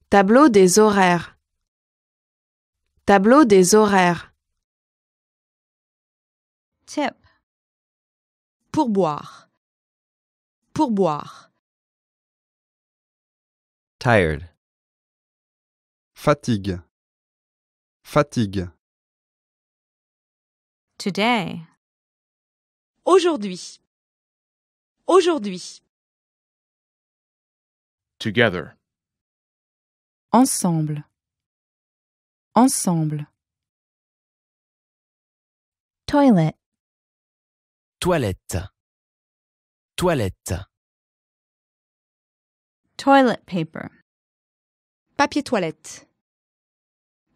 Tableau des horaires. Tableau des horaires. Tip. Pour boire. Tired. Fatigue. Fatigue. Today. Aujourd'hui. Aujourd'hui. Together. Ensemble. Ensemble. Toilet. Toilette. Toilette. Toilet paper. Papier toilette.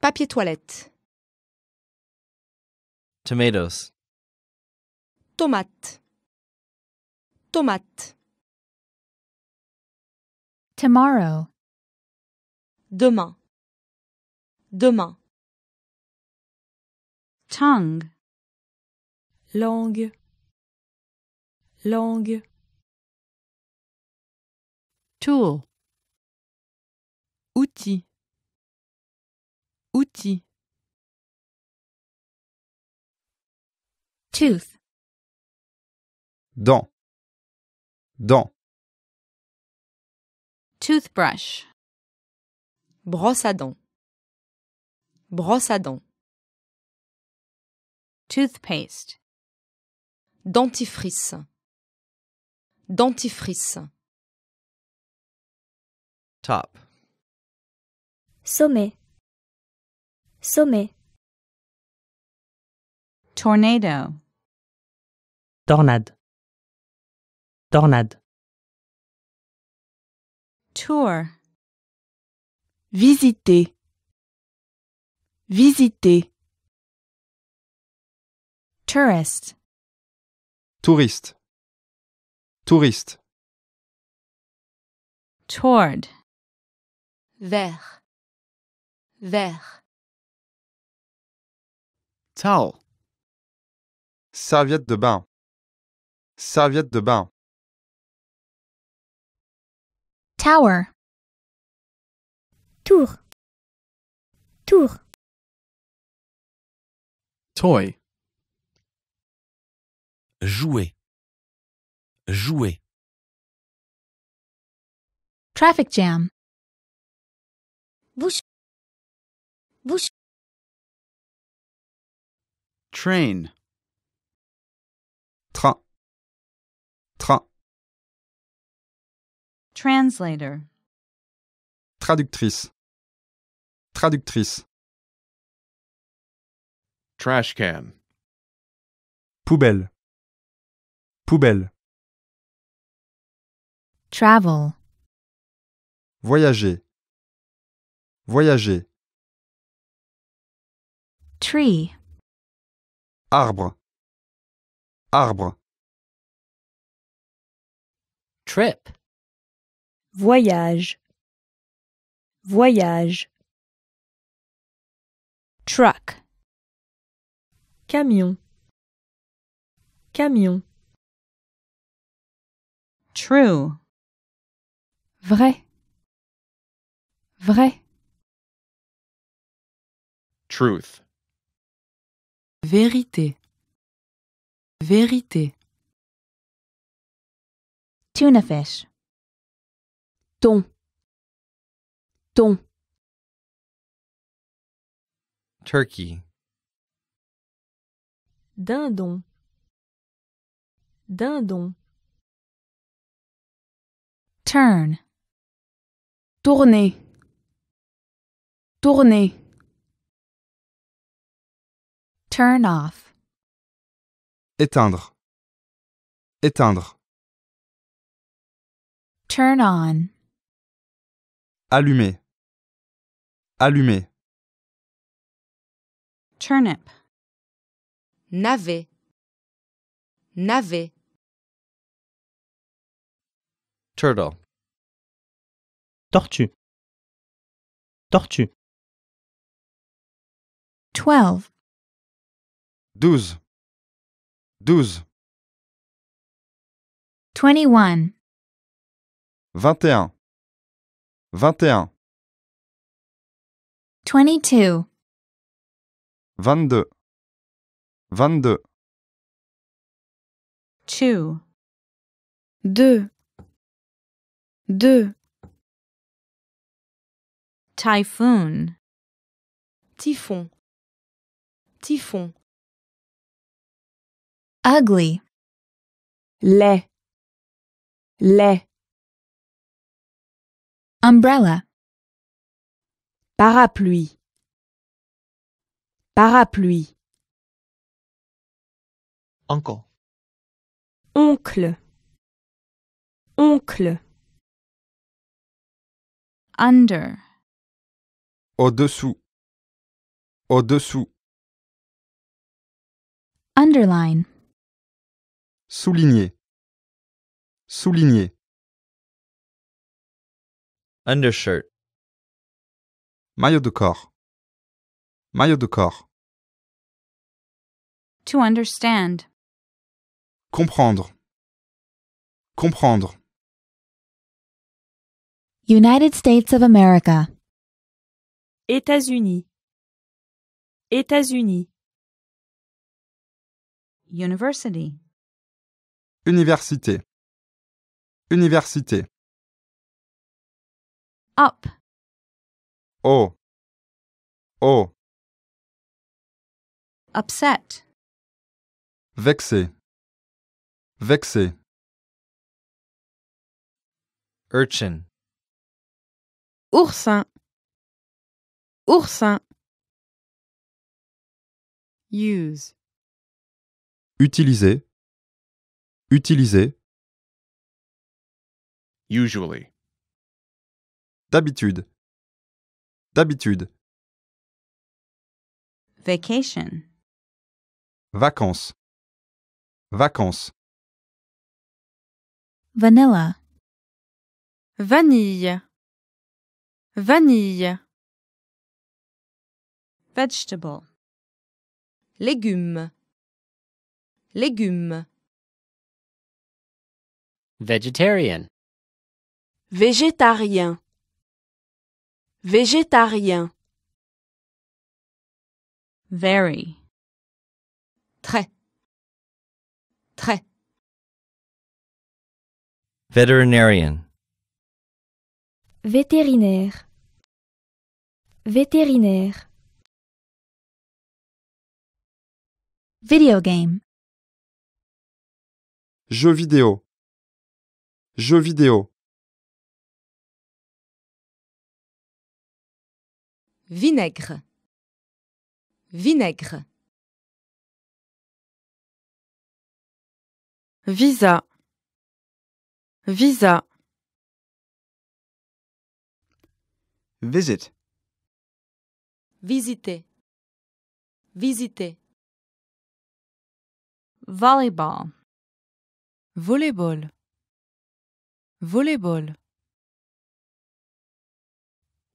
Papier toilette. Tomatoes. Tomate. Tomate. Tomorrow. Demain. Demain. Tongue. Langue. Langue. Tool. Outil. Outil. Tooth. Dent. Dent. Toothbrush. Brosse à dents. Brosse à dents. Toothpaste. Dentifrice. Dentifrice. Top. Sommet. Sommet. Tornado. Tornade. Tornade. Tour. Visiter. Visiter. Touriste, Touriste. Touriste. Toward. Vers. Vers. Towel. Serviette de bain. Serviette de bain. Tower. Tour. Tour. Toy. Jouer. Jouer. Traffic jam. Bouche. Bouche. Train. Train. Train. Translator. Traductrice. traductrice. Trash can. Poubelle. Poubelle. Travel. Voyager. Voyager. Tree. Arbre. Arbre. Trip. Voyage. Voyage. Truck. Camion. Camion. True. Vrai. Vrai. Truth. Vérité. Vérité. Tuna fish. Ton. Ton. Turkey. Dindon. Dindon. Turn. Tourner. Tourner. Turn off. Éteindre. Éteindre. Turn on. Allumer. Allumer. Turnip. Navet. Navet. Turtle. Tortue. Tortue. Twelve. Douze. Douze. Twenty-one. Vingt et un. Vingt et un. Twenty-two. vingt-deux, vingt-deux. Two. Deux. Deux. Typhoon. Typhon. Typhon. Ugly. Lait. Lait. Umbrella. Parapluie. Parapluie. Encore. Oncle. Oncle. Under. Au-dessous. Au-dessous. Underline. Souligner. Souligner. Undershirt. Maillot de corps. Maillot de corps. To understand. Comprendre. Comprendre. United States of America. États-Unis. États-Unis. University. Université. Université. Up. Oh. Oh upset. Vexé. Vexé. Urchin. Oursin. Oursin. Use. Utiliser. Utiliser. Usually. D'habitude. D'habitude. Vacation. Vacances. Vacances. Vanilla. Vanille. Vanille. Vegetable. Légumes. Légumes. Vegetarian. Végétarien. Végétarien. Very très très Vétérinaire. vétérinaire vétérinaire video game jeu vidéo jeu vidéo vinaigre vinaigre Visa. Visa. Visit. Visiter. Visiter. Volleyball. Volleyball. Volleyball.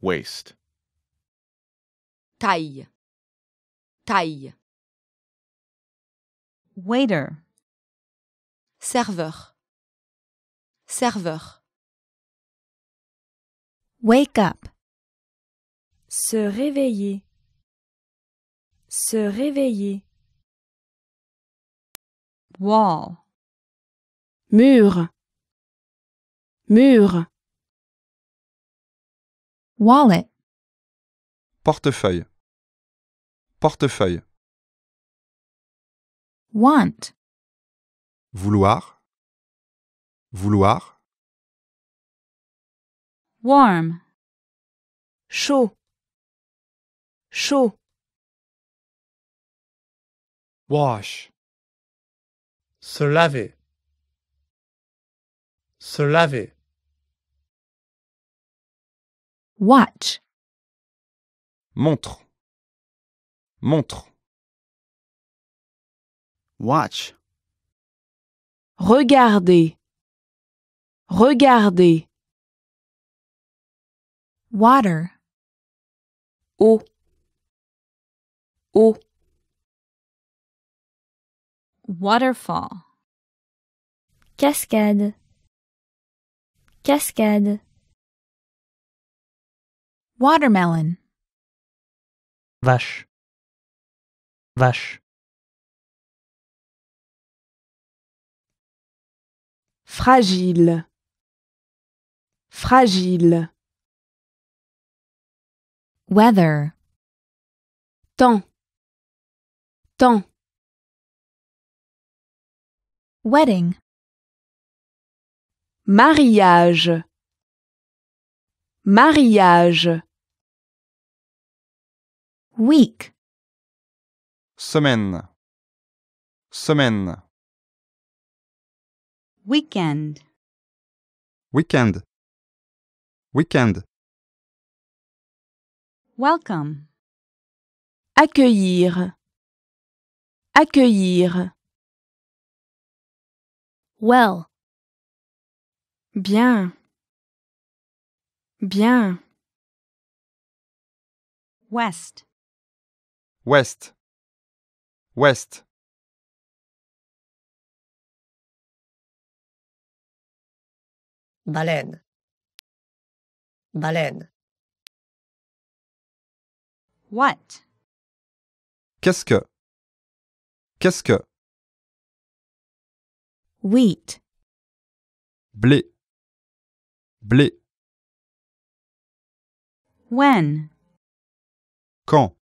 Waste. Taille. Taille. Waiter serveur, serveur. Wake up. Se réveiller, se réveiller. Wall. Mur, mur. Wallet. Portefeuille, portefeuille. Want. Vouloir. Vouloir. Warm. Chaud. Chaud. Wash. Se laver. Se laver. Watch. Montre. Montre. Watch. Regardez. Regardez. Water. Eau. Eau. Waterfall. Cascade. Cascade. Watermelon. Vache. Vache. fragile, fragile. Weather. Temps, temps. Wedding. Mariage, mariage. Week. Semaine, semaine. Weekend. Weekend. Weekend. Welcome. Accueillir. Accueillir. Well. Bien. Bien. West. West. West. baleine, baleine. What? Qu'est-ce que? Qu'est-ce que? Wheat. Blé. Blé. When? Quand?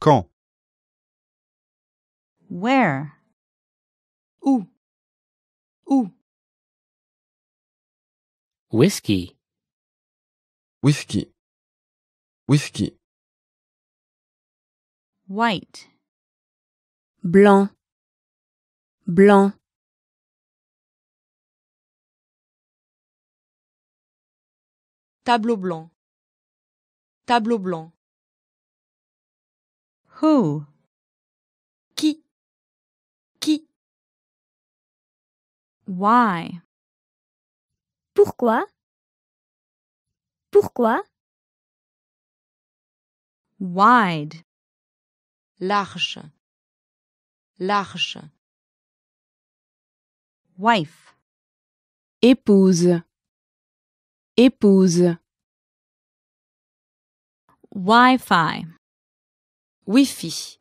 Quand? Where? Où? Où? Whiskey. Whiskey. Whiskey. White. Blanc. Blanc. Tableau blanc. Tableau blanc. Who? Qui? Qui? Why? Pourquoi Pourquoi Wide. Large. Large. Wife. Épouse. Épouse. Wi-Fi. Wi-Fi.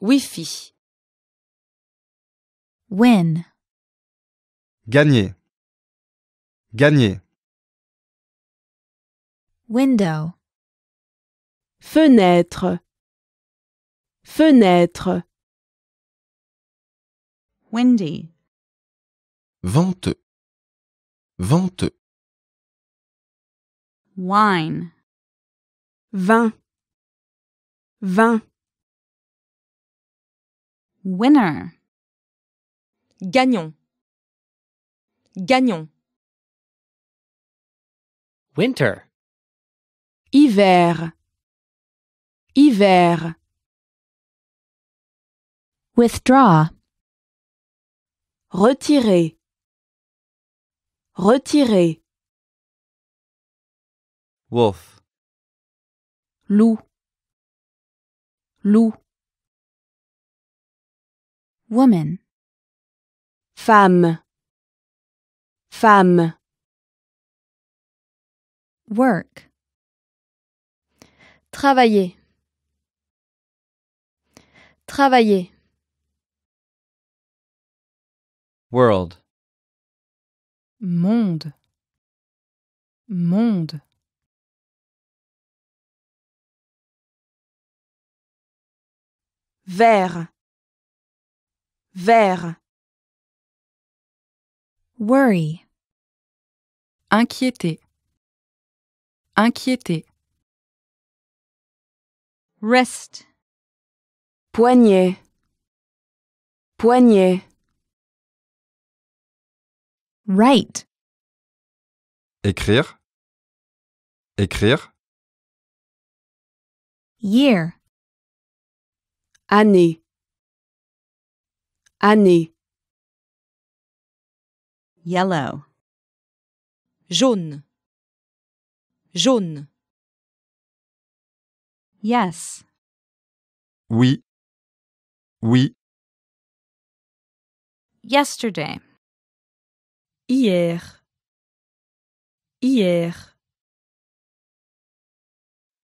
Wi-Fi. Win. Gagner. Gagner. Window. Fenêtre. Fenêtre. Windy. Vente. Vente. Wine. Vin. Vin. Winner. Gagnon. Gagnon. Winter. Hiver. Hiver. Withdraw. Retirer. Retirer. Wolf. Loup. Loup. Woman. Femme. Femme. work. Travailler. Travailler. World. Monde. Monde. Vert. Vert. Worry. Inquiéter. Inquiéter. Rest. Poignet. Poignet. Write. Écrire. Écrire. Year. Année. Année. Yellow. Jaune. Jaune. Yes. Oui. Oui. Yesterday. Hier. Hier.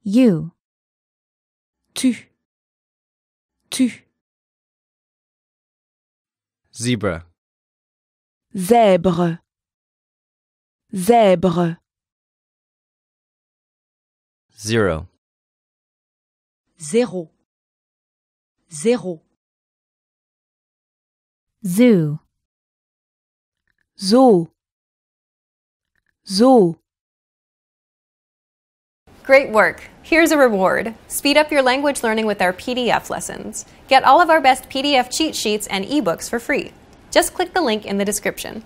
You. Tu. Tu. Zebra. Zèbre. Zèbre. Zero. Zéro. Zéro. Zoo. Zoo. Zoo. Great work. Here's a reward. Speed up your language learning with our PDF lessons. Get all of our best PDF cheat sheets and ebooks for free. Just click the link in the description.